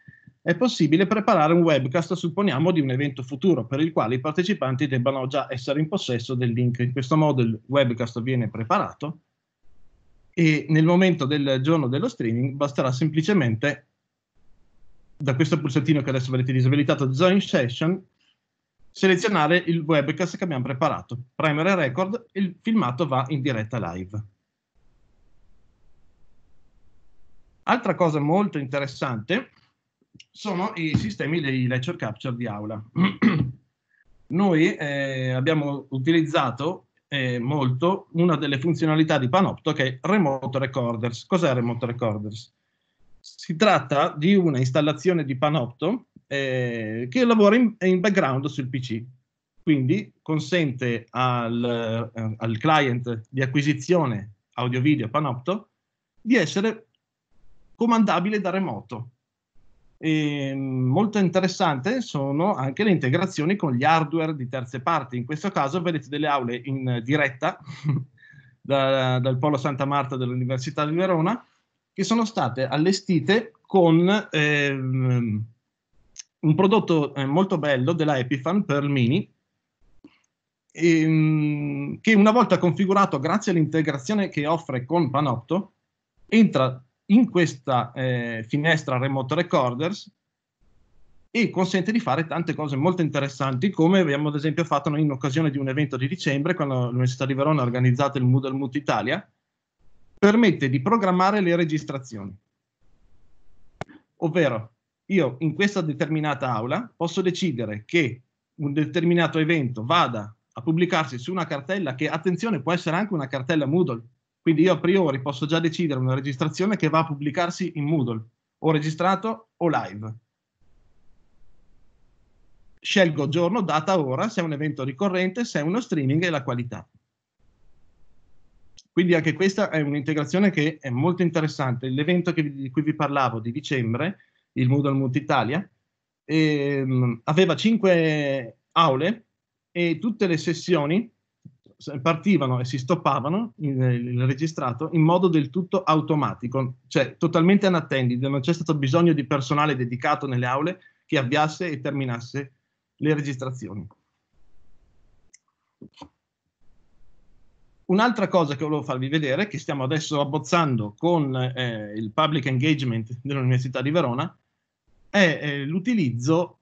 è possibile preparare un webcast, supponiamo, di un evento futuro, per il quale i partecipanti debbano già essere in possesso del link. In questo modo il webcast viene preparato e nel momento del giorno dello streaming basterà semplicemente da questo pulsantino che adesso avrete disabilitato Join Session selezionare il webcast che abbiamo preparato, primary record e il filmato va in diretta live. Altra cosa molto interessante sono i sistemi dei lecture capture di aula. Noi eh, abbiamo utilizzato eh, molto una delle funzionalità di Panopto che è Remote Recorders. Cos'è Remote Recorders? Si tratta di una installazione di Panopto eh, che lavora in, in, background sul PC, quindi consente al, eh, al client di acquisizione audio-video Panopto di essere comandabile da remoto, e ehm, molto interessante sono anche le integrazioni con gli hardware di terze parti. In questo caso vedete delle aule in diretta da, dal Polo Santa Marta dell'Università di Verona che sono state allestite con ehm, un prodotto eh, molto bello della Epifan per Mini ehm, che una volta configurato grazie all'integrazione che offre con Panopto entra in questa eh, finestra remote recorders e consente di fare tante cose molto interessanti come abbiamo ad esempio fatto noi in occasione di un evento di dicembre quando l'Università di Verona ha organizzato il Moodle Mood Italia permette di programmare le registrazioni ovvero io in questa determinata aula posso decidere che un determinato evento vada a pubblicarsi su una cartella che attenzione può essere anche una cartella Moodle quindi io a priori posso già decidere una registrazione che va a pubblicarsi in Moodle, o registrato o live. Scelgo giorno, data, ora, se è un evento ricorrente, se è uno streaming e la qualità. Quindi anche questa è un'integrazione che è molto interessante. L'evento di cui vi parlavo di dicembre, il Moodle Mut Italia, ehm, aveva cinque aule e tutte le sessioni partivano e si stoppavano in, il registrato in modo del tutto automatico, cioè totalmente unattended, non c'è stato bisogno di personale dedicato nelle aule che avviasse e terminasse le registrazioni. Un'altra cosa che volevo farvi vedere, che stiamo adesso abbozzando con eh, il public engagement dell'Università di Verona, è eh, l'utilizzo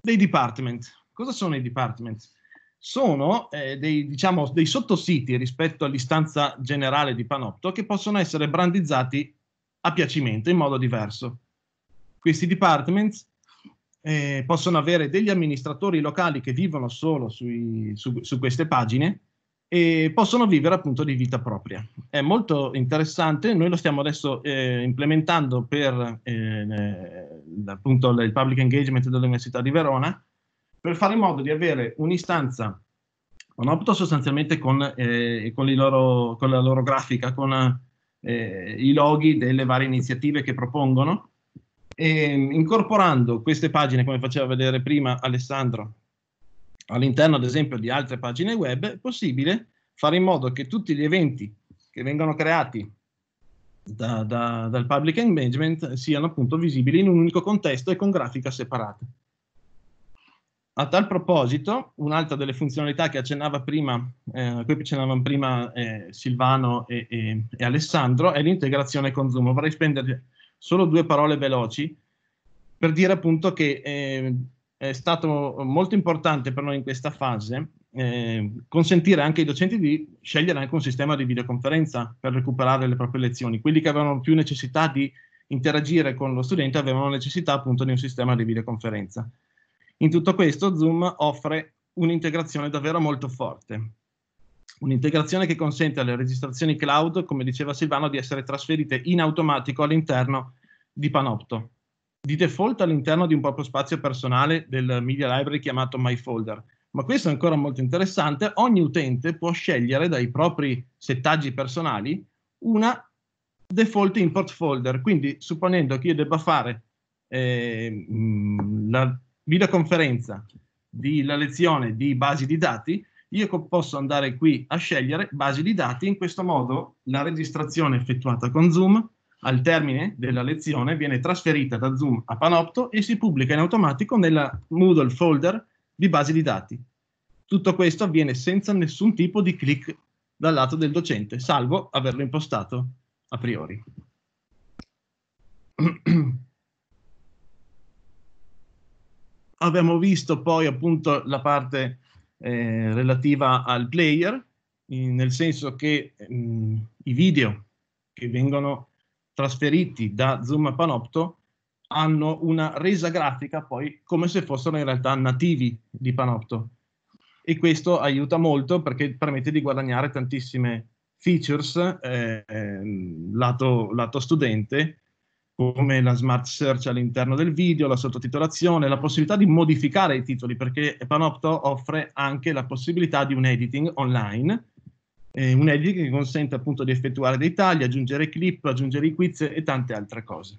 dei department. Cosa sono i department? sono eh, dei, diciamo, dei sottositi rispetto all'istanza generale di Panopto che possono essere brandizzati a piacimento in modo diverso. Questi departments eh, possono avere degli amministratori locali che vivono solo sui, su, su, queste pagine e possono vivere appunto di vita propria. È molto interessante, noi lo stiamo adesso eh, implementando per eh, eh, appunto il public engagement dell'Università di Verona per fare in modo di avere un'istanza Monopto sostanzialmente con, eh, con, loro, con, la loro grafica, con eh, i loghi delle varie iniziative che propongono, e, ehm, incorporando queste pagine, come faceva vedere prima Alessandro, all'interno ad esempio di altre pagine web, è possibile fare in modo che tutti gli eventi che vengono creati da, da, dal public engagement siano appunto visibili in un unico contesto e con grafica separata. A tal proposito, un'altra delle funzionalità che accennava prima, eh, cui accennavano prima eh, Silvano e, e, e, Alessandro, è l'integrazione con Zoom. Vorrei spendere solo due parole veloci per dire appunto che eh, è stato molto importante per noi in questa fase eh, consentire anche ai docenti di scegliere anche un sistema di videoconferenza per recuperare le proprie lezioni. Quelli che avevano più necessità di interagire con lo studente avevano necessità appunto di un sistema di videoconferenza. In tutto questo Zoom offre un'integrazione davvero molto forte. Un'integrazione che consente alle registrazioni cloud, come diceva Silvano, di essere trasferite in automatico all'interno di Panopto. Di default all'interno di un proprio spazio personale del media library chiamato My Folder. Ma questo è ancora molto interessante. Ogni utente può scegliere dai propri settaggi personali una default import folder. Quindi, supponendo che io debba fare eh, la videoconferenza della lezione di basi di dati, io posso andare qui a scegliere basi di dati, in questo modo la registrazione effettuata con Zoom al termine della lezione viene trasferita da Zoom a Panopto e si pubblica in automatico nella Moodle folder di basi di dati. Tutto questo avviene senza nessun tipo di click dal lato del docente, salvo averlo impostato a priori. abbiamo visto poi appunto la parte eh, relativa al player, in, nel senso che mh, mm, i video che vengono trasferiti da Zoom a Panopto hanno una resa grafica poi come se fossero in realtà nativi di Panopto e questo aiuta molto perché permette di guadagnare tantissime features eh, ehm, lato, lato studente come la smart search all'interno del video, la sottotitolazione, la possibilità di modificare i titoli, perché Panopto offre anche la possibilità di un editing online, eh, un editing che consente appunto di effettuare dei tagli, aggiungere clip, aggiungere i quiz e tante altre cose.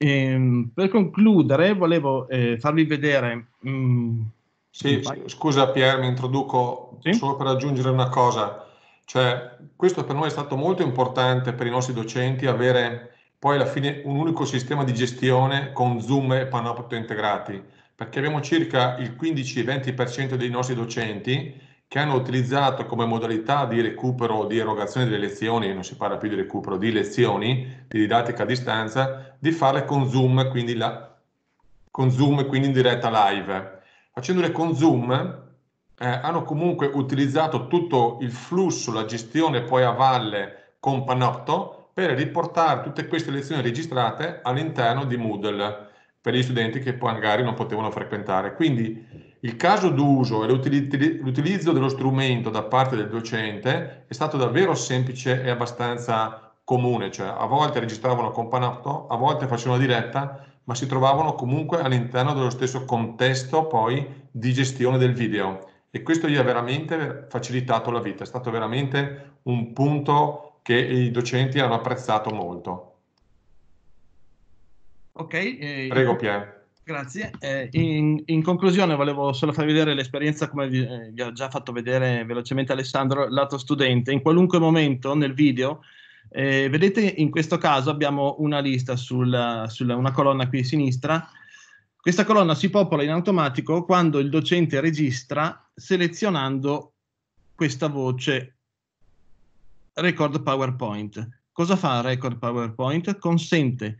Ehm, per concludere volevo eh, farvi vedere... Mh, mm, sì, scusa Pier, mi introduco sì? solo per aggiungere una cosa. Cioè, questo per noi è stato molto importante per i nostri docenti avere poi alla fine un unico sistema di gestione con Zoom e Panopto integrati, perché abbiamo circa il 15-20% dei nostri docenti che hanno utilizzato come modalità di recupero, di erogazione delle lezioni, non si parla più di recupero, di lezioni, di didattica a distanza, di farle con Zoom, quindi, la, con Zoom, quindi in diretta live. Facendole con Zoom eh, hanno comunque utilizzato tutto il flusso, la gestione poi a valle con Panopto per riportare tutte queste lezioni registrate all'interno di Moodle per gli studenti che poi magari non potevano frequentare. Quindi il caso d'uso e l'utilizzo dello strumento da parte del docente è stato davvero semplice e abbastanza comune, cioè a volte registravano con Panopto, a volte facevano diretta, ma si trovavano comunque all'interno dello stesso contesto poi di gestione del video e questo gli ha veramente facilitato la vita, è stato veramente un punto che i docenti hanno apprezzato molto. Ok, eh, prego Pier. Grazie. Eh, in, in, conclusione volevo solo far vedere l'esperienza, come vi, eh, vi, ho già fatto vedere velocemente Alessandro, lato studente. In qualunque momento nel video, eh, vedete in questo caso abbiamo una lista sulla, sulla una colonna qui a sinistra questa colonna si popola in automatico quando il docente registra selezionando questa voce Record PowerPoint. Cosa fa Record PowerPoint? Consente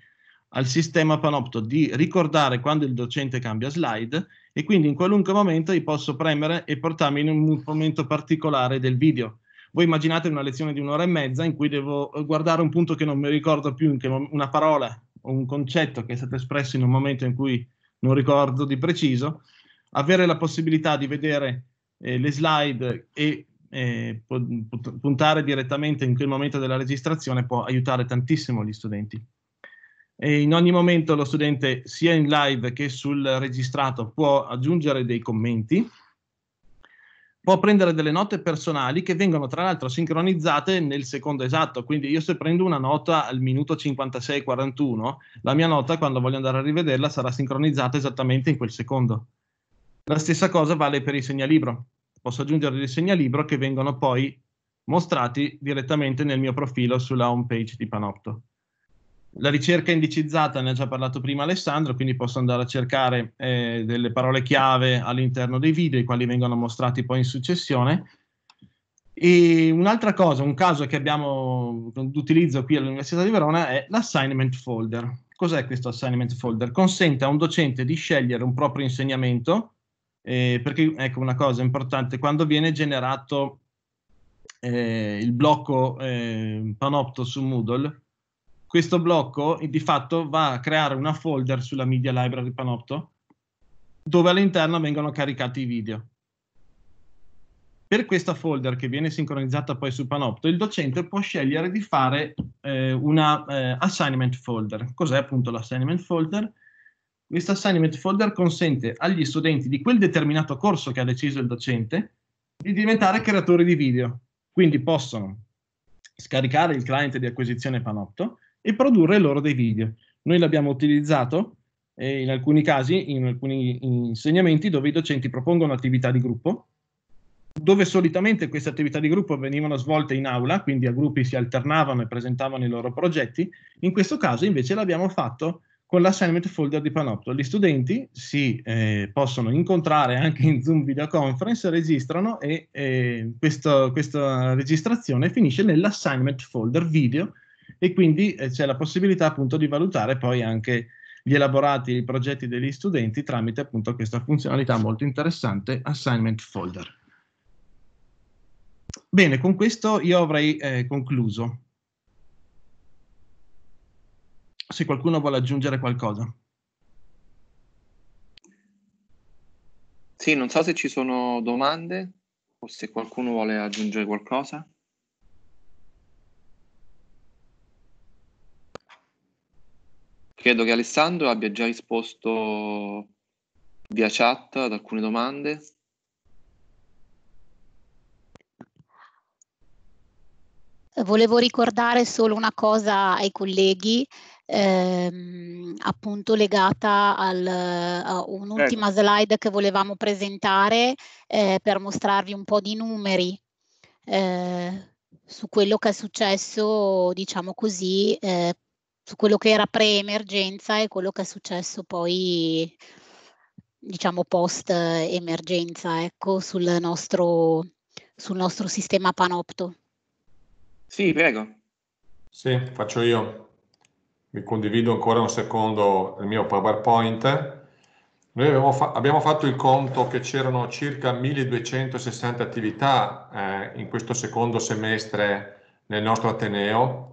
al sistema Panopto di ricordare quando il docente cambia slide e quindi in qualunque momento io posso premere e portarmi in un momento particolare del video. Voi immaginate una lezione di un'ora e mezza in cui devo guardare un punto che non mi ricordo più, una parola o un concetto che è stato espresso in un momento in cui non ricordo di preciso, avere la possibilità di vedere eh, le slide e eh, puntare direttamente in quel momento della registrazione può aiutare tantissimo gli studenti. E in ogni momento lo studente sia in live che sul registrato può aggiungere dei commenti può prendere delle note personali che vengono tra l'altro sincronizzate nel secondo esatto. Quindi io se prendo una nota al minuto 56-41, la mia nota quando voglio andare a rivederla sarà sincronizzata esattamente in quel secondo. La stessa cosa vale per il segnalibro. Posso aggiungere dei segnalibro che vengono poi mostrati direttamente nel mio profilo sulla home page di Panopto. La ricerca indicizzata ne ha già parlato prima Alessandro, quindi posso andare a cercare eh, delle parole chiave all'interno dei video, i quali vengono mostrati poi in successione. E un'altra cosa, un caso che abbiamo d'utilizzo qui all'Università di Verona è l'assignment folder. Cos'è questo assignment folder? Consente a un docente di scegliere un proprio insegnamento, eh, perché ecco una cosa importante, quando viene generato eh, il blocco eh, Panopto su Moodle, questo blocco di fatto va a creare una folder sulla media library Panopto dove all'interno vengono caricati i video. Per questa folder che viene sincronizzata poi su Panopto, il docente può scegliere di fare eh, una eh, assignment folder. Cos'è appunto l'assignment folder? Questa assignment folder consente agli studenti di quel determinato corso che ha deciso il docente di diventare creatori di video. Quindi possono scaricare il client di acquisizione Panopto, e produrre loro dei video. Noi l'abbiamo utilizzato eh, in alcuni casi, in alcuni insegnamenti dove i docenti propongono attività di gruppo, dove solitamente queste attività di gruppo venivano svolte in aula, quindi a gruppi si alternavano e presentavano i loro progetti, in questo caso invece l'abbiamo fatto con l'assignment folder di Panopto. Gli studenti si eh, possono incontrare anche in Zoom videoconference, registrano e eh, questo, questa registrazione finisce nell'assignment folder video e quindi eh, c'è la possibilità appunto di valutare poi anche gli elaborati i progetti degli studenti tramite appunto questa funzionalità molto interessante assignment folder. Bene, con questo io avrei eh, concluso. Se qualcuno vuole aggiungere qualcosa. Sì, non so se ci sono domande o se qualcuno vuole aggiungere qualcosa. Credo che Alessandro abbia già risposto via chat ad alcune domande. Volevo ricordare solo una cosa ai colleghi, ehm, appunto legata al, a un'ultima ecco. slide che volevamo presentare eh, per mostrarvi un po' di numeri eh, su quello che è successo, diciamo così, eh, su quello che era pre-emergenza e quello che è successo poi, diciamo, post-emergenza, ecco, sul nostro, sul nostro sistema panopto. Sì, prego. Sì, faccio io. Mi condivido ancora un secondo il mio PowerPoint. Noi abbiamo, fa- abbiamo, fatto il conto che c'erano circa 1260 attività eh, in questo secondo semestre nel nostro Ateneo,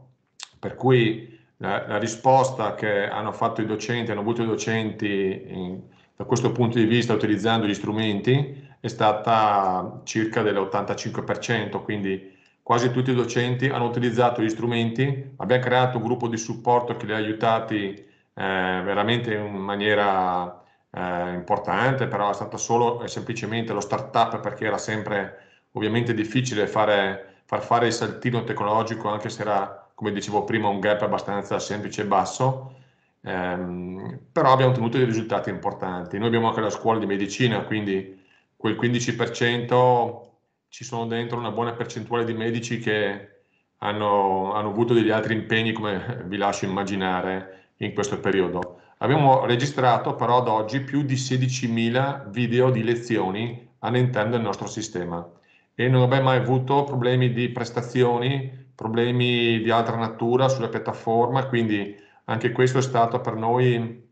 per cui la, la, risposta che hanno fatto i docenti, hanno avuto i docenti in, da questo punto di vista utilizzando gli strumenti è stata circa dell'85%, quindi quasi tutti i docenti hanno utilizzato gli strumenti, abbiamo creato un gruppo di supporto che li ha aiutati eh, veramente in maniera eh, importante, però è stata solo e semplicemente lo start-up perché era sempre ovviamente difficile fare, far fare il saltino tecnologico anche se era come dicevo prima, un gap abbastanza semplice e basso, ehm, però abbiamo ottenuto dei risultati importanti. Noi abbiamo anche la scuola di medicina, quindi quel 15% ci sono dentro una buona percentuale di medici che hanno, hanno avuto degli altri impegni, come vi lascio immaginare, in questo periodo. Abbiamo registrato però ad oggi più di 16.000 video di lezioni all'interno del nostro sistema e non abbiamo mai avuto problemi di prestazioni problemi di altra natura sulla piattaforma, quindi anche questo è stato per noi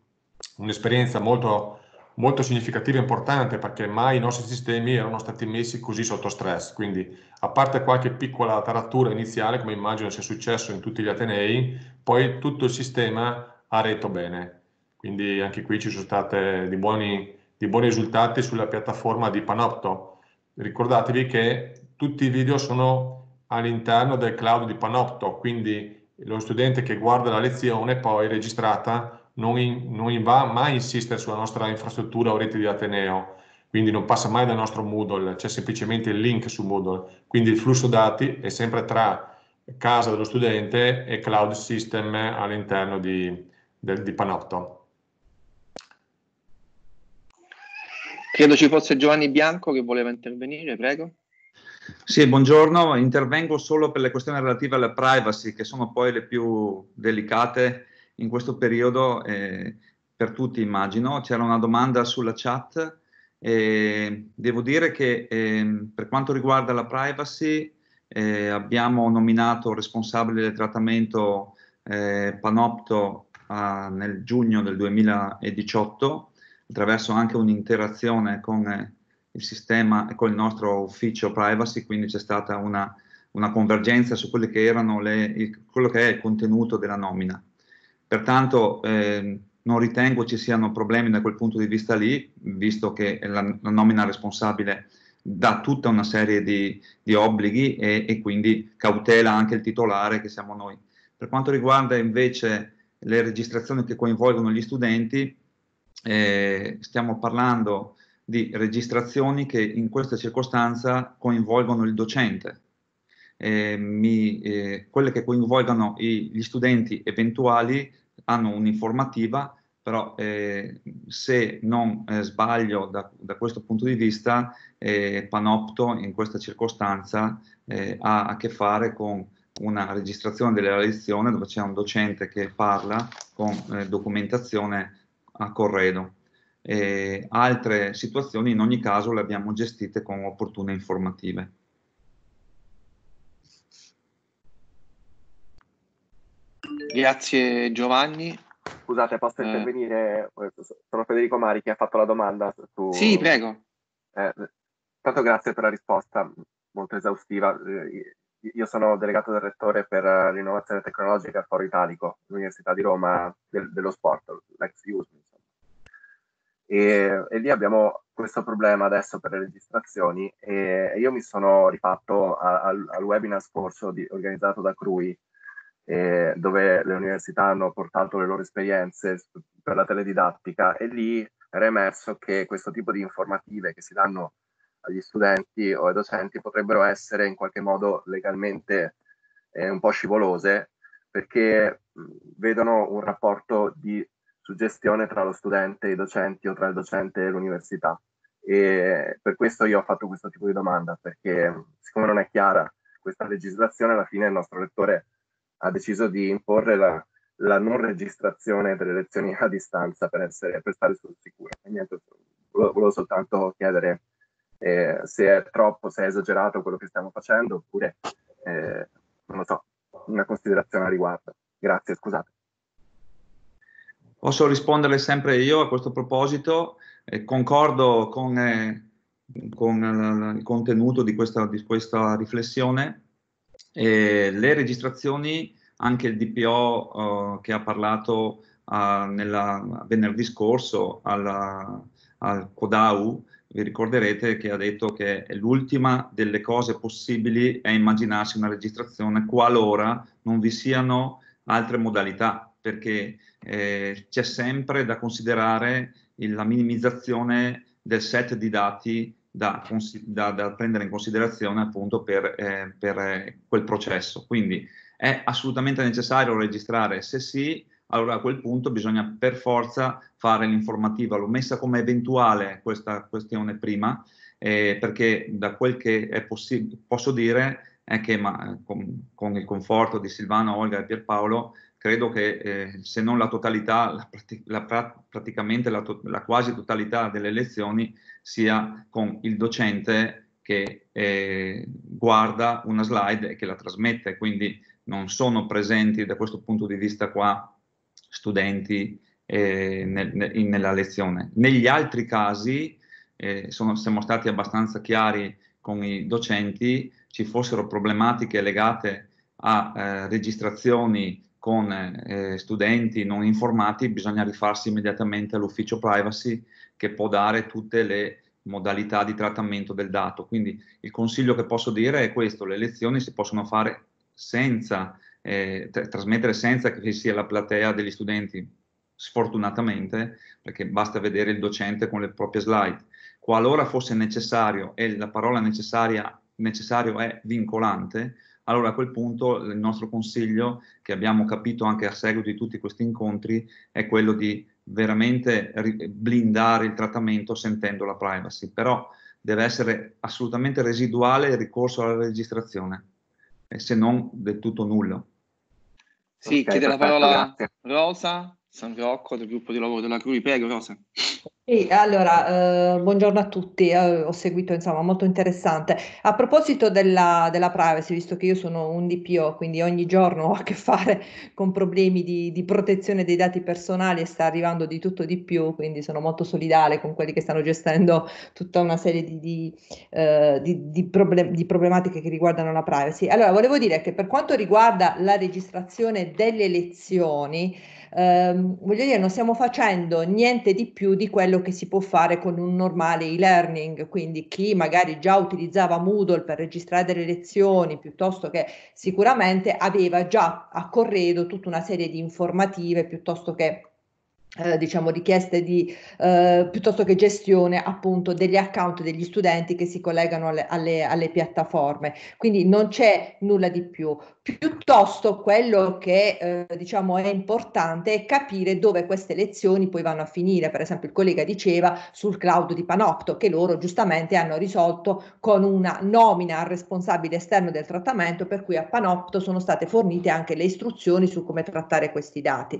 un'esperienza molto, molto significativa e importante perché mai i nostri sistemi erano stati messi così sotto stress, quindi a parte qualche piccola tarattura iniziale, come immagino sia successo in tutti gli Atenei, poi tutto il sistema ha retto bene, quindi anche qui ci sono stati dei buoni, dei buoni risultati sulla piattaforma di Panopto. Ricordatevi che tutti i video sono all'interno del cloud di Panopto, quindi lo studente che guarda la lezione poi registrata non, in, non va mai a insistere sulla nostra infrastruttura o rete di Ateneo, quindi non passa mai dal nostro Moodle, c'è semplicemente il link su Moodle, quindi il flusso dati è sempre tra casa dello studente e cloud system all'interno di, di Panopto. Credo ci fosse Giovanni Bianco che voleva intervenire, prego. Sì, buongiorno, intervengo solo per le questioni relative alla privacy che sono poi le più delicate in questo periodo eh, per tutti immagino. C'era una domanda sulla chat. Eh, devo dire che eh, per quanto riguarda la privacy eh, abbiamo nominato responsabile del trattamento eh, Panopto a, nel giugno del 2018 attraverso anche un'interazione con il sistema e col nostro ufficio privacy, quindi c'è stata una, una convergenza su quelle che erano le, il, quello che è il contenuto della nomina. Pertanto eh, non ritengo ci siano problemi da quel punto di vista lì, visto che la, la nomina responsabile dà tutta una serie di, di obblighi e, e, quindi cautela anche il titolare che siamo noi. Per quanto riguarda invece le registrazioni che coinvolgono gli studenti, eh, stiamo parlando di registrazioni che in questa circostanza coinvolgono il docente, eh, mi, eh, quelle che coinvolgono i, gli studenti eventuali hanno un'informativa, però eh, se non eh, sbaglio da, da, questo punto di vista, eh, Panopto in questa circostanza eh, ha a che fare con una registrazione della lezione dove c'è un docente che parla con documentazione a corredo e altre situazioni in ogni caso le abbiamo gestite con opportune informative. Grazie Giovanni. Scusate, posso eh. intervenire? Sono Federico Mari che ha fatto la domanda. Su... Sì, prego. Eh, tanto grazie per la risposta molto esaustiva. Eh, io sono delegato del rettore per l'innovazione tecnologica al Foro Italico, l'Università di Roma del, dello Sport, l'ex USMIS e, e, lì abbiamo questo problema adesso per le registrazioni e, e io mi sono rifatto a, a, al webinar scorso di, organizzato da CRUI eh, dove le università hanno portato le loro esperienze per la teledidattica e lì era emerso che questo tipo di informative che si danno agli studenti o ai docenti potrebbero essere in qualche modo legalmente eh, un po' scivolose perché vedono un rapporto di suggestione tra lo studente e i docenti o tra il docente e l'università. E per questo io ho fatto questo tipo di domanda, perché siccome non è chiara questa legislazione, alla fine il nostro lettore ha deciso di imporre la, la non registrazione delle lezioni a distanza per, essere, per stare sul sicuro. E niente, volevo soltanto chiedere eh, se è troppo, se è esagerato quello che stiamo facendo, oppure, eh, non lo so, una considerazione a riguardo. Grazie, scusate. Posso risponderle sempre io a questo proposito, eh, concordo con, eh, con eh, il contenuto di questa, di questa riflessione. le registrazioni, anche il DPO eh, che ha parlato ah, nella, venerdì scorso alla, al CODAU, vi ricorderete che ha detto che l'ultima delle cose possibili è immaginarsi una registrazione qualora non vi siano altre modalità perché eh, c'è sempre da considerare la minimizzazione del set di dati da, da, da prendere in considerazione appunto per, eh, per, eh, quel processo. Quindi è assolutamente necessario registrare se sì, allora a quel punto bisogna per forza fare l'informativa. L'ho messa come eventuale questa questione prima, eh, perché da quel che è posso dire è che ma, con, con il conforto di Silvana, Olga e Pierpaolo credo che eh, se non la totalità, la, la, praticamente la, la, quasi totalità delle lezioni sia con il docente che eh, guarda una slide e che la trasmette, quindi non sono presenti da questo punto di vista qua studenti eh, nel, in, nella lezione. Negli altri casi eh, sono, siamo stati abbastanza chiari con i docenti, ci fossero problematiche legate a eh, registrazioni con eh, studenti non informati bisogna rifarsi immediatamente all'ufficio privacy che può dare tutte le modalità di trattamento del dato. Quindi il consiglio che posso dire è questo, le lezioni si possono fare senza, eh, trasmettere senza che ci sia la platea degli studenti, sfortunatamente, perché basta vedere il docente con le proprie slide. Qualora fosse necessario, e la parola necessaria, necessario è vincolante, allora a quel punto il nostro consiglio, che abbiamo capito anche a seguito di tutti questi incontri, è quello di veramente blindare il trattamento sentendo la privacy, però deve essere assolutamente residuale il ricorso alla registrazione, se non del tutto nullo. Sì, okay, chiede la parola grazie. Rosa. San Rocco del gruppo di lavoro della CRUI. Prego, Rosa. Sì, allora, eh, buongiorno a tutti, eh, ho seguito, insomma, molto interessante. A proposito della, della, privacy, visto che io sono un DPO, quindi ogni giorno ho a che fare con problemi di, di, protezione dei dati personali e sta arrivando di tutto di più, quindi sono molto solidale con quelli che stanno gestendo tutta una serie di, di, eh, di problem- problematiche che riguardano la privacy. Allora, volevo dire che per quanto riguarda la registrazione delle elezioni, ehm, voglio dire, non stiamo facendo niente di più di quello che si può fare con un normale e-learning, quindi chi magari già utilizzava Moodle per registrare delle lezioni, piuttosto che sicuramente aveva già a corredo tutta una serie di informative, piuttosto che eh, diciamo richieste di eh, piuttosto che gestione appunto degli account degli studenti che si collegano alle, alle, alle piattaforme quindi non c'è nulla di più piuttosto quello che eh, diciamo è importante è capire dove queste lezioni poi vanno a finire per esempio il collega diceva sul cloud di Panopto che loro giustamente hanno risolto con una nomina al responsabile esterno del trattamento per cui a Panopto sono state fornite anche le istruzioni su come trattare questi dati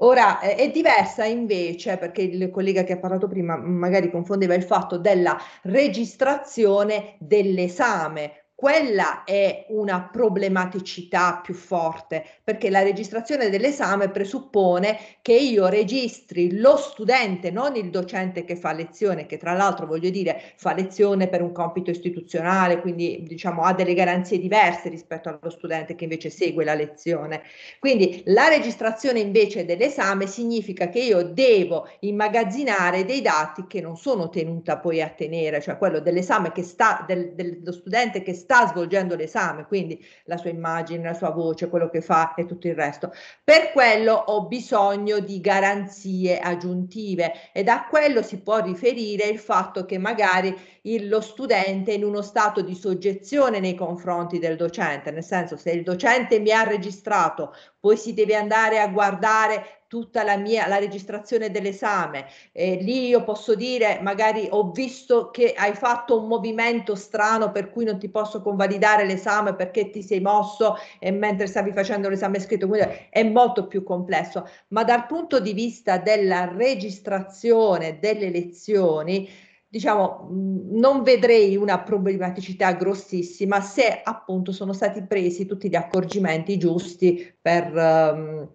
Ora eh, è diversa invece, perché il collega che ha parlato prima magari confondeva il fatto della registrazione dell'esame, quella è una problematicità più forte perché la registrazione dell'esame presuppone che io registri lo studente, non il docente che fa lezione, che tra l'altro voglio dire fa lezione per un compito istituzionale, quindi diciamo ha delle garanzie diverse rispetto allo studente che invece segue la lezione. Quindi la registrazione invece dell'esame significa che io devo immagazzinare dei dati che non sono tenuta poi a tenere, cioè quello dell'esame che sta del, dello studente che sta sta svolgendo l'esame, quindi la sua immagine, la sua voce, quello che fa e tutto il resto. Per quello ho bisogno di garanzie aggiuntive e da quello si può riferire il fatto che magari il, lo studente è in uno stato di soggezione nei confronti del docente, nel senso se il docente mi ha registrato, poi si deve andare a guardare tutta la mia la registrazione dell'esame eh, lì io posso dire magari ho visto che hai fatto un movimento strano per cui non ti posso convalidare l'esame perché ti sei mosso e mentre stavi facendo l'esame scritto quindi è molto più complesso ma dal punto di vista della registrazione delle lezioni diciamo, non vedrei una problematicità grossissima se appunto sono stati presi tutti gli accorgimenti giusti per, um,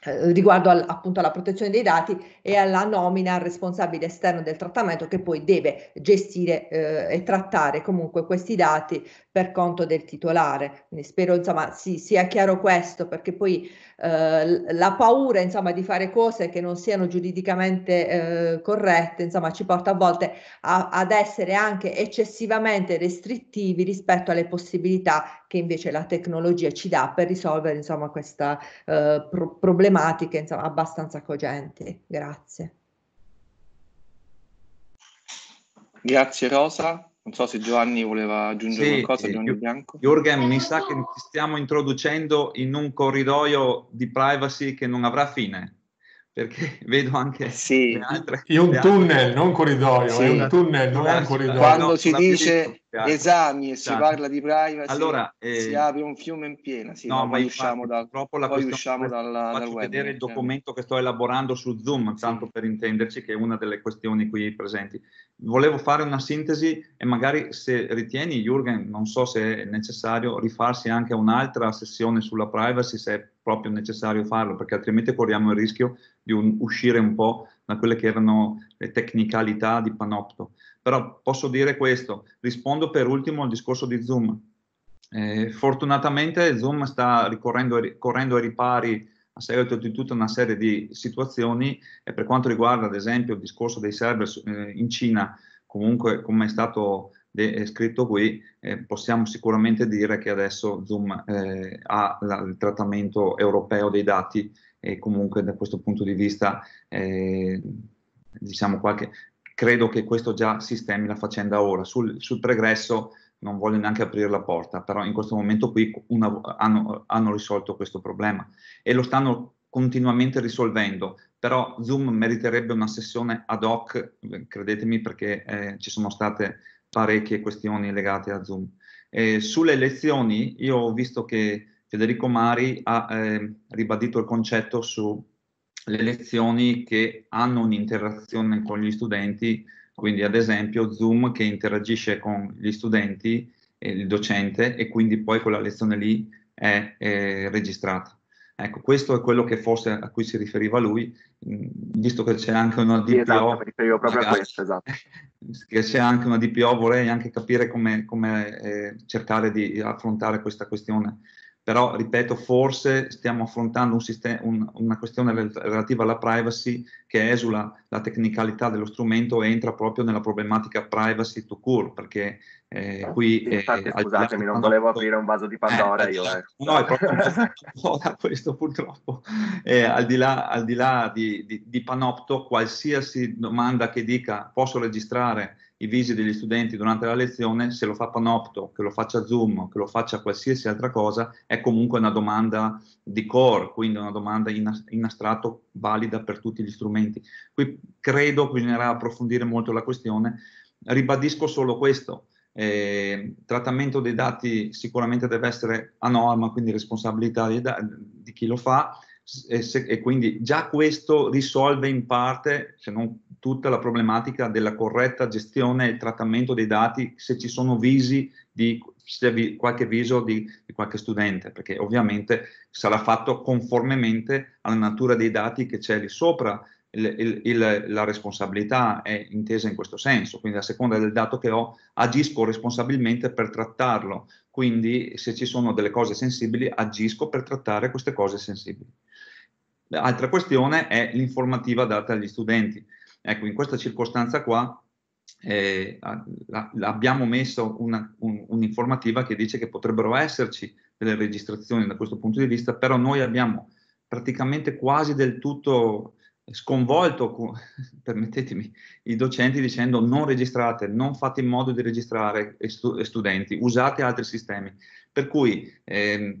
eh, riguardo al, appunto alla protezione dei dati e ah. alla nomina al responsabile esterno del trattamento che poi deve gestire eh, e trattare comunque questi dati per conto del titolare. Quindi spero insomma sì, sia chiaro questo perché poi eh, la paura insomma di fare cose che non siano giuridicamente eh, corrette insomma ci porta a volte a, ad essere anche eccessivamente restrittivi rispetto alle possibilità che invece la tecnologia ci dà per risolvere insomma, questa eh, pro- problematica insomma, abbastanza cogente. Grazie. Grazie Rosa. Non so se Giovanni voleva aggiungere sì, qualcosa, Giovanni Bianco. Jürgen, mi sa che ci stiamo introducendo in un corridoio di privacy che non avrà fine perché vedo anche sì. altre. È un tunnel, non un corridoio, sì. è un tunnel, non è un corridoio. Quando no, si dice esami, esami e si esatto. parla di privacy, allora, eh, si apre un fiume in piena. Sì, no, ma poi usciamo, da, poi questione, usciamo dalla, faccio dal web. vedere il cioè. documento che sto elaborando su Zoom, tanto per intenderci, che è una delle questioni qui presenti volevo fare una sintesi e magari se ritieni, Jürgen, non so se è necessario rifarsi anche a un'altra sessione sulla privacy, se è proprio necessario farlo, perché altrimenti corriamo il rischio di un, uscire un po' da quelle che erano le tecnicalità di Panopto. Però posso dire questo, rispondo per ultimo al discorso di Zoom. Eh, fortunatamente Zoom sta ricorrendo ai ripari a seguito di tutta una serie di situazioni e per quanto riguarda ad esempio il discorso dei server eh, in Cina, comunque come è stato è eh, scritto qui, eh, possiamo sicuramente dire che adesso Zoom eh, ha la, il trattamento europeo dei dati e comunque da questo punto di vista eh, diciamo qualche, credo che questo già sistemi la faccenda ora. Sul, sul pregresso non voglio neanche aprire la porta, però in questo momento qui una, hanno, hanno risolto questo problema e lo stanno continuamente risolvendo, però Zoom meriterebbe una sessione ad hoc, credetemi perché eh, ci sono state parecchie questioni legate a Zoom. Eh, sulle elezioni io ho visto che Federico Mari ha eh, ribadito il concetto sulle lezioni che hanno un'interazione con gli studenti quindi ad esempio Zoom che interagisce con gli studenti e il docente e quindi poi quella lezione lì è, è registrata. Ecco, questo è quello che forse a cui si riferiva lui, visto che c'è anche una DPO. Sì, esatto, magari, questo, esatto. Che c'è anche una DPO, vorrei anche capire come, come eh, cercare di affrontare questa questione però ripeto, forse stiamo affrontando un sistema, un, una questione relativa alla privacy che esula la tecnicalità dello strumento e entra proprio nella problematica privacy to cure, perché eh, qui... Eh, Infatti, scusatemi, non volevo aprire un vaso di Pandora eh, io. Eh, eh. No, è proprio un po' da questo purtroppo. al di là, al di, là di, di, di Panopto, qualsiasi domanda che dica posso registrare i visi degli studenti durante la lezione, se lo fa Panopto, che lo faccia Zoom, che lo faccia qualsiasi altra cosa, è comunque una domanda di core, quindi una domanda in, astratto valida per tutti gli strumenti. Qui credo bisognerà approfondire molto la questione, ribadisco solo questo, eh, trattamento dei dati sicuramente deve essere a norma, quindi responsabilità di, di chi lo fa, e, se, e, quindi già questo risolve in parte, se non tutta la problematica della corretta gestione e trattamento dei dati se ci sono visi di qualche viso di, di, qualche studente, perché ovviamente sarà fatto conformemente alla natura dei dati che c'è lì sopra, il, il, il, la responsabilità è intesa in questo senso, quindi a seconda del dato che ho agisco responsabilmente per trattarlo, quindi se ci sono delle cose sensibili agisco per trattare queste cose sensibili. Altra questione è l'informativa data agli studenti. Ecco, in questa circostanza qua eh, abbiamo messo un'informativa un, un che dice che potrebbero esserci delle registrazioni da questo punto di vista, però noi abbiamo praticamente quasi del tutto sconvolto, permettetemi, i docenti dicendo non registrate, non fate in modo di registrare studenti, usate altri sistemi. Per cui eh,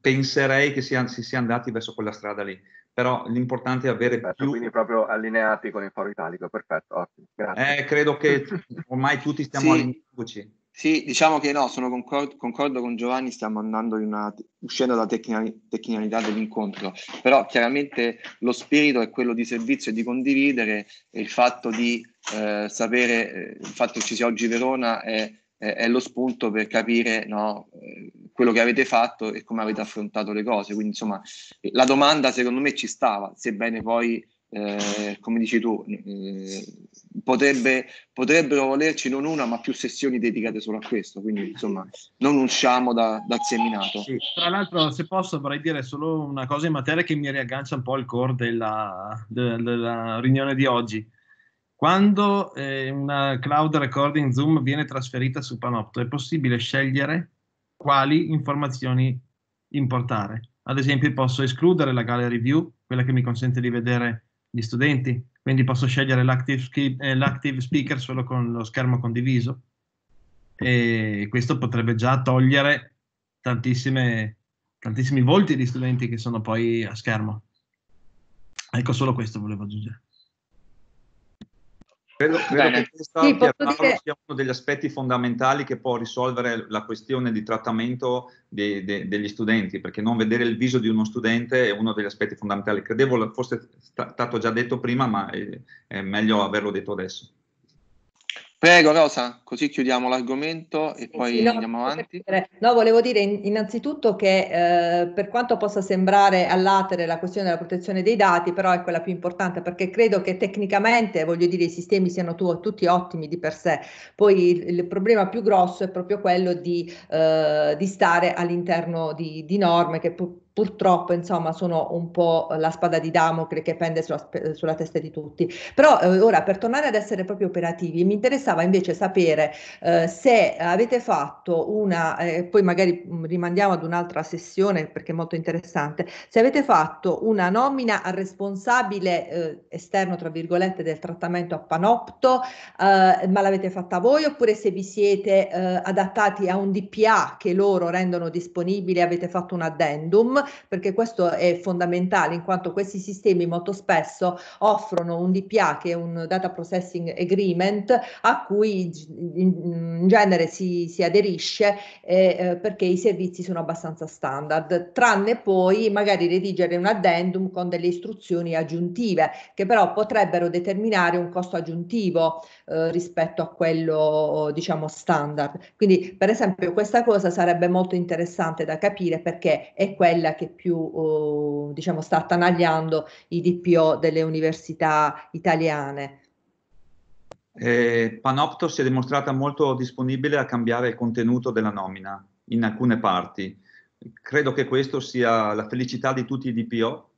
penserei che sia, si sia andati verso quella strada lì però l'importante è avere perfetto, più... Quindi proprio allineati con il foro italico, perfetto, ottimo, grazie. Eh, credo che ormai tutti stiamo sì. allineati. Sì, diciamo che no, sono concordo, concordo con Giovanni, stiamo andando in una, uscendo dalla tecnicalità dell'incontro, però chiaramente lo spirito è quello di servizio e di condividere e il fatto di eh, sapere, eh, il fatto che ci sia oggi Verona è, è, è lo spunto per capire no, eh, quello che avete fatto e come avete affrontato le cose. Quindi, insomma, la domanda secondo me ci stava, sebbene poi, eh, come dici tu, eh, potrebbe, potrebbero volerci non una, ma più sessioni dedicate solo a questo. Quindi, insomma, non usciamo da, dal seminato. Sì. Tra l'altro, se posso, vorrei dire solo una cosa in materia che mi riaggancia un po' al core della, della, della riunione di oggi quando eh, una cloud recording Zoom viene trasferita su Panopto, è possibile scegliere quali informazioni importare. Ad esempio posso escludere la gallery view, quella che mi consente di vedere gli studenti, quindi posso scegliere l'active, eh, l'active speaker solo con lo schermo condiviso e questo potrebbe già togliere tantissimi volti di studenti che sono poi a schermo. Ecco, solo questo volevo aggiungere. Credo, credo che questo sì, dire... sia uno degli aspetti fondamentali che può risolvere la questione di trattamento de, de, degli studenti, perché non vedere il viso di uno studente è uno degli aspetti fondamentali. Credevo fosse stato già detto prima, ma è, è meglio averlo detto adesso. Prego Rosa, così chiudiamo l'argomento e sì, poi sì, no, andiamo avanti. No, volevo dire innanzitutto che eh, per quanto possa sembrare all'atere la questione della protezione dei dati, però è quella più importante perché credo che tecnicamente, voglio dire, i sistemi siano tu, tutti ottimi di per sé. Poi il, il, problema più grosso è proprio quello di, eh, di stare all'interno di, di norme che pu- purtroppo insomma sono un po' la spada di Damocle che pende sulla, sulla testa di tutti. Però eh, ora per tornare ad essere proprio operativi mi interessava invece sapere eh, se avete fatto una, eh, poi magari mm, rimandiamo ad un'altra sessione perché è molto interessante, se avete fatto una nomina al responsabile eh, esterno tra virgolette del trattamento a Panopto, eh, ma l'avete fatta voi oppure se vi siete eh, adattati a un DPA che loro rendono disponibile avete fatto un addendum perché questo è fondamentale in quanto questi sistemi molto spesso offrono un DPA che è un Data Processing Agreement a cui in genere si, si aderisce eh, perché i servizi sono abbastanza standard, tranne poi magari redigere un addendum con delle istruzioni aggiuntive che però potrebbero determinare un costo aggiuntivo eh, rispetto a quello diciamo standard. Quindi per esempio questa cosa sarebbe molto interessante da capire perché è quella quella che più eh, diciamo, sta attanagliando i DPO delle università italiane. Eh, Panopto si è dimostrata molto disponibile a cambiare il contenuto della nomina in alcune parti. Credo che questo sia la felicità di tutti i DPO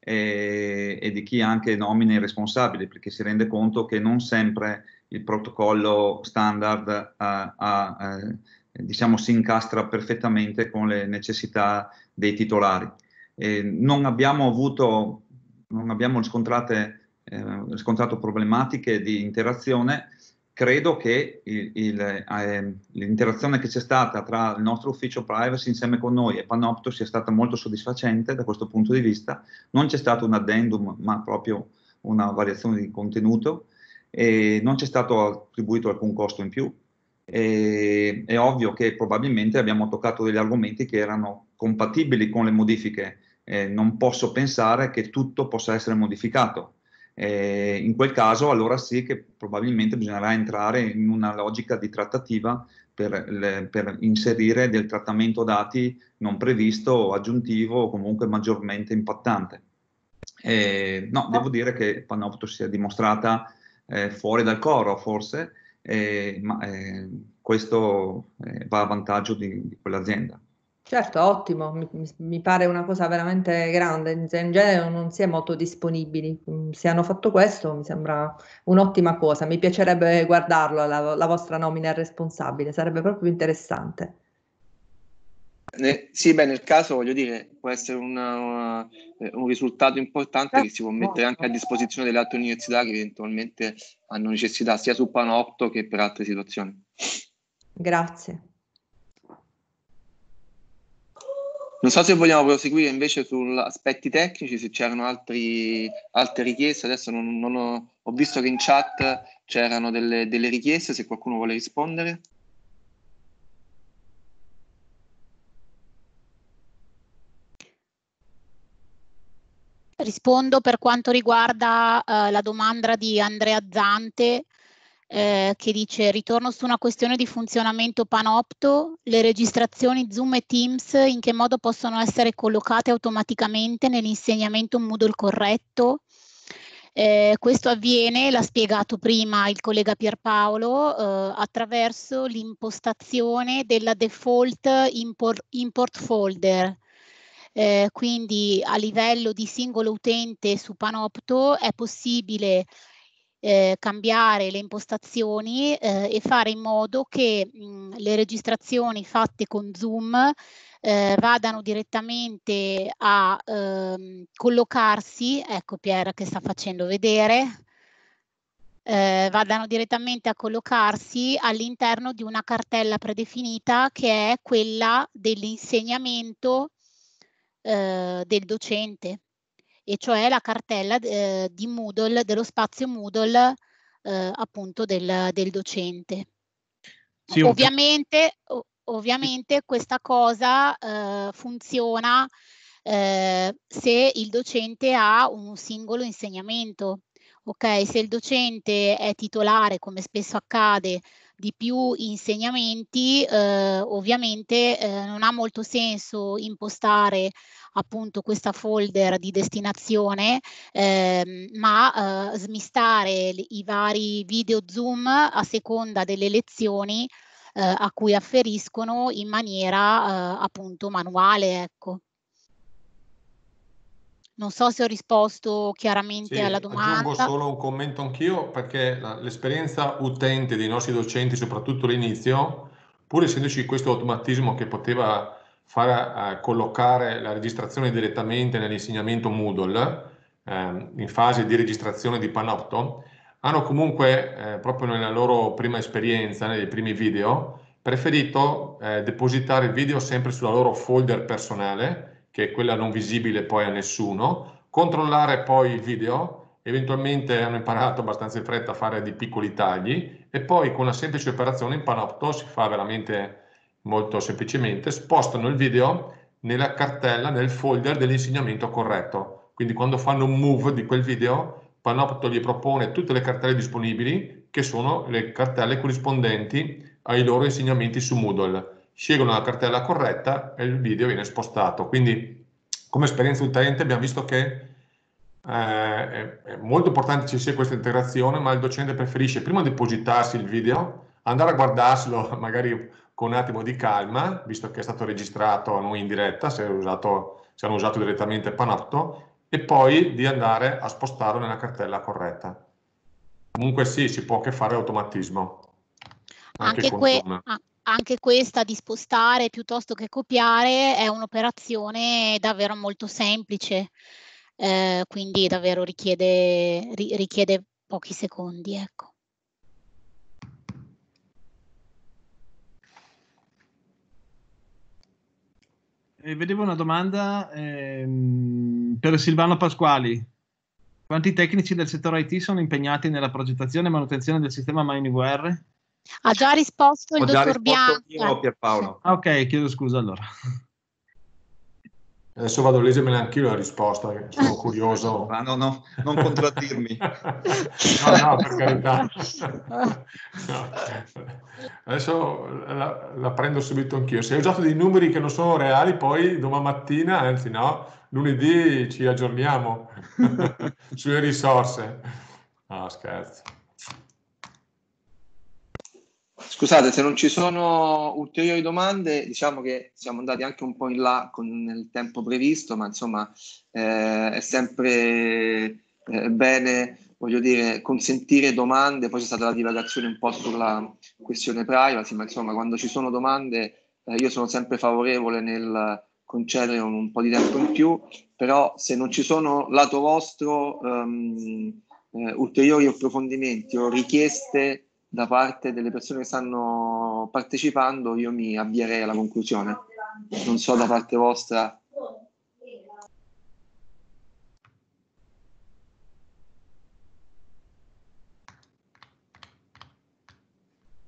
e, eh, e di chi anche nomina i responsabili, perché si rende conto che non sempre il protocollo standard eh, ha, ha, eh, diciamo, si incastra perfettamente con le necessità dei titolari. Eh, non abbiamo avuto, non abbiamo eh, riscontrato problematiche di interazione, credo che ehm, l'interazione eh, che c'è stata tra il nostro ufficio privacy insieme con noi e Panopto sia stata molto soddisfacente da questo punto di vista. Non c'è stato un addendum, ma proprio una variazione di contenuto e non c'è stato attribuito alcun costo in più e, è ovvio che probabilmente abbiamo toccato degli argomenti che erano compatibili con le modifiche. Eh, non posso pensare che tutto possa essere modificato. Eh, in quel caso allora sì che probabilmente bisognerà entrare in una logica di trattativa per, le, per inserire del trattamento dati non previsto, aggiuntivo o comunque maggiormente impattante. Eh, no, devo dire che Panopto si è dimostrata eh, fuori dal coro forse, eh, ma eh, questo eh, va a vantaggio di, di quell'azienda. Certo, ottimo, mi, mi, pare una cosa veramente grande, in genere non si è molto disponibili, mm, se hanno fatto questo mi sembra un'ottima cosa, mi piacerebbe guardarlo, la, la vostra nomina al responsabile, sarebbe proprio interessante. Ne, sì, beh, nel caso voglio dire, può essere una, una, un risultato importante che si può mettere anche a disposizione delle altre università che eventualmente hanno necessità sia su Panopto che per altre situazioni. Grazie. Non so se vogliamo proseguire invece su aspetti tecnici, se c'erano altri, altre richieste, adesso non, non ho, ho, visto che in chat c'erano delle, delle richieste, se qualcuno vuole rispondere. rispondo per quanto riguarda eh, la domanda di Andrea Zante eh, che dice ritorno su una questione di funzionamento panopto, le registrazioni Zoom e Teams in che modo possono essere collocate automaticamente nell'insegnamento Moodle corretto? Eh, questo avviene, l'ha spiegato prima il collega Pierpaolo, eh, attraverso l'impostazione della default import, import folder eh, quindi a livello di singolo utente su Panopto è possibile eh, cambiare le impostazioni eh, e fare in modo che mh, mm, le registrazioni fatte con Zoom eh, vadano direttamente a ehm, collocarsi, ecco Pier che sta facendo vedere, eh, vadano direttamente a collocarsi all'interno di una cartella predefinita che è quella dell'insegnamento eh, del docente, e cioè la cartella eh, di Moodle, dello spazio Moodle eh, appunto del, del docente. Sì, ovviamente, ov- ovviamente questa cosa eh, funziona eh, se il docente ha un singolo insegnamento Ok, se il docente è titolare, come spesso accade, di più insegnamenti, eh, ovviamente eh, non ha molto senso impostare appunto questa folder di destinazione, ehm, eh, ma smistare i vari video Zoom a seconda delle lezioni eh, a cui afferiscono in maniera eh, appunto manuale. Ecco. Non so se ho risposto chiaramente sì, alla domanda. Aggiungo solo un commento anch'io perché l'esperienza utente dei nostri docenti, soprattutto all'inizio, pur essendoci questo automatismo che poteva far eh, collocare la registrazione direttamente nell'insegnamento Moodle, eh, in fase di registrazione di Panopto, hanno comunque eh, proprio nella loro prima esperienza, nei primi video, preferito eh, depositare il video sempre sulla loro folder personale che è quella non visibile poi a nessuno, controllare poi il video, eventualmente hanno imparato abbastanza in fretta a fare dei piccoli tagli e poi con una semplice operazione in Panopto si fa veramente molto semplicemente, spostano il video nella cartella, nel folder dell'insegnamento corretto. Quindi quando fanno un move di quel video, Panopto gli propone tutte le cartelle disponibili che sono le cartelle corrispondenti ai loro insegnamenti su Moodle scegliono la cartella corretta e il video viene spostato. Quindi come esperienza utente abbiamo visto che eh, è molto importante ci sia questa integrazione, ma il docente preferisce prima depositarsi il video, andare a guardarselo magari con un attimo di calma, visto che è stato registrato a noi in diretta, se hanno usato, direttamente Panotto, e poi di andare a spostarlo nella cartella corretta. Comunque sì, si può che fare automatismo. Anche, anche, que- anche questa di spostare piuttosto che copiare è un'operazione davvero molto semplice, eh, quindi davvero richiede, ri richiede pochi secondi. Ecco. Eh, vedevo una domanda ehm, per Silvano Pasquali. Quanti tecnici del settore IT sono impegnati nella progettazione e manutenzione del sistema MyUnivr? Ha già risposto il Ho dottor Bianco. Io, Pierpaolo. Ah, ok, chiedo scusa allora. Adesso vado a leggermela anch'io la risposta, sono curioso. Ah, no, no, non contraddirmi. no, no, per carità. No. Adesso la, la, prendo subito anch'io. Se hai usato dei numeri che non sono reali, poi domani mattina, anzi no, lunedì ci aggiorniamo sulle risorse. No, scherzo. Scusate, se non ci sono ulteriori domande, diciamo che siamo andati anche un po' in là con il tempo previsto, ma insomma eh, è sempre eh, bene, voglio dire, consentire domande, poi c'è stata la divagazione un po' sulla questione privacy, ma insomma quando ci sono domande eh, io sono sempre favorevole nel concedere un, un, po' di tempo in più, però se non ci sono lato vostro ehm, eh, ulteriori approfondimenti o richieste da parte delle persone che stanno partecipando, io mi avvierei alla conclusione. Non so da parte vostra.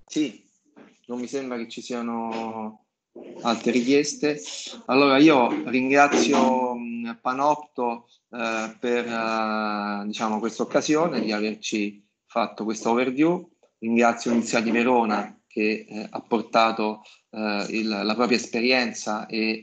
Sì, non mi sembra che ci siano altre richieste. Allora io ringrazio mm, Panopto eh, per eh, diciamo, questa occasione di averci fatto questa overview ringrazio Nunzia di Verona che eh, ha portato eh, il, la propria esperienza e eh,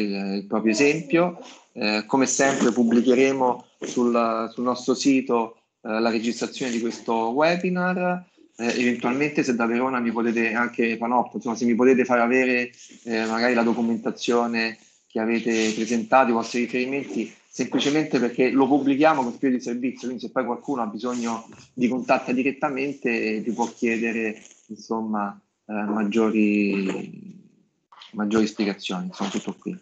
il, il, proprio esempio. Eh, come sempre pubblicheremo sul, sul nostro sito eh, la registrazione di questo webinar. Eh, eventualmente se da Verona mi potete anche Panopto, insomma se mi potete far avere magari la documentazione che avete presentato, i vostri riferimenti, semplicemente perché lo pubblichiamo con spirito di servizio, quindi se poi qualcuno ha bisogno di contatta direttamente vi può chiedere insomma, eh, maggiori, maggiori, spiegazioni, insomma tutto qui.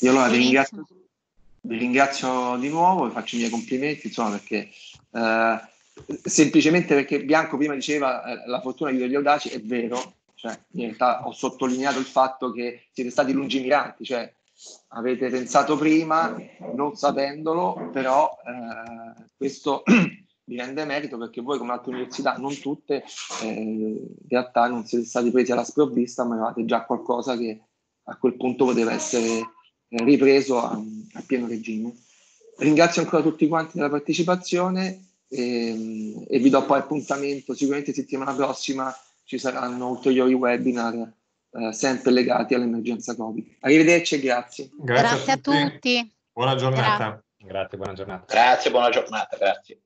Io allora vi ringrazio, vi ringrazio di nuovo, vi faccio i miei complimenti, insomma perché... Eh, semplicemente perché Bianco prima diceva eh, la fortuna di degli audaci, è vero, cioè, in realtà ho sottolineato il fatto che siete stati lungimiranti, cioè, avete pensato prima, non sapendolo, però eh, questo vi rende merito perché voi come altre università, non tutte, eh, in realtà non siete stati presi alla sprovvista, ma avevate già qualcosa che a quel punto poteva essere eh, ripreso a, a pieno regime. Ringrazio ancora tutti quanti della partecipazione e, ehm, e vi do poi appuntamento, sicuramente settimana prossima ci saranno ulteriori webinar eh, sempre legati all'emergenza Covid. Arrivederci e grazie. Grazie, grazie a, tutti. a, tutti. Buona giornata. Grazie, buona giornata. Grazie, buona giornata, grazie.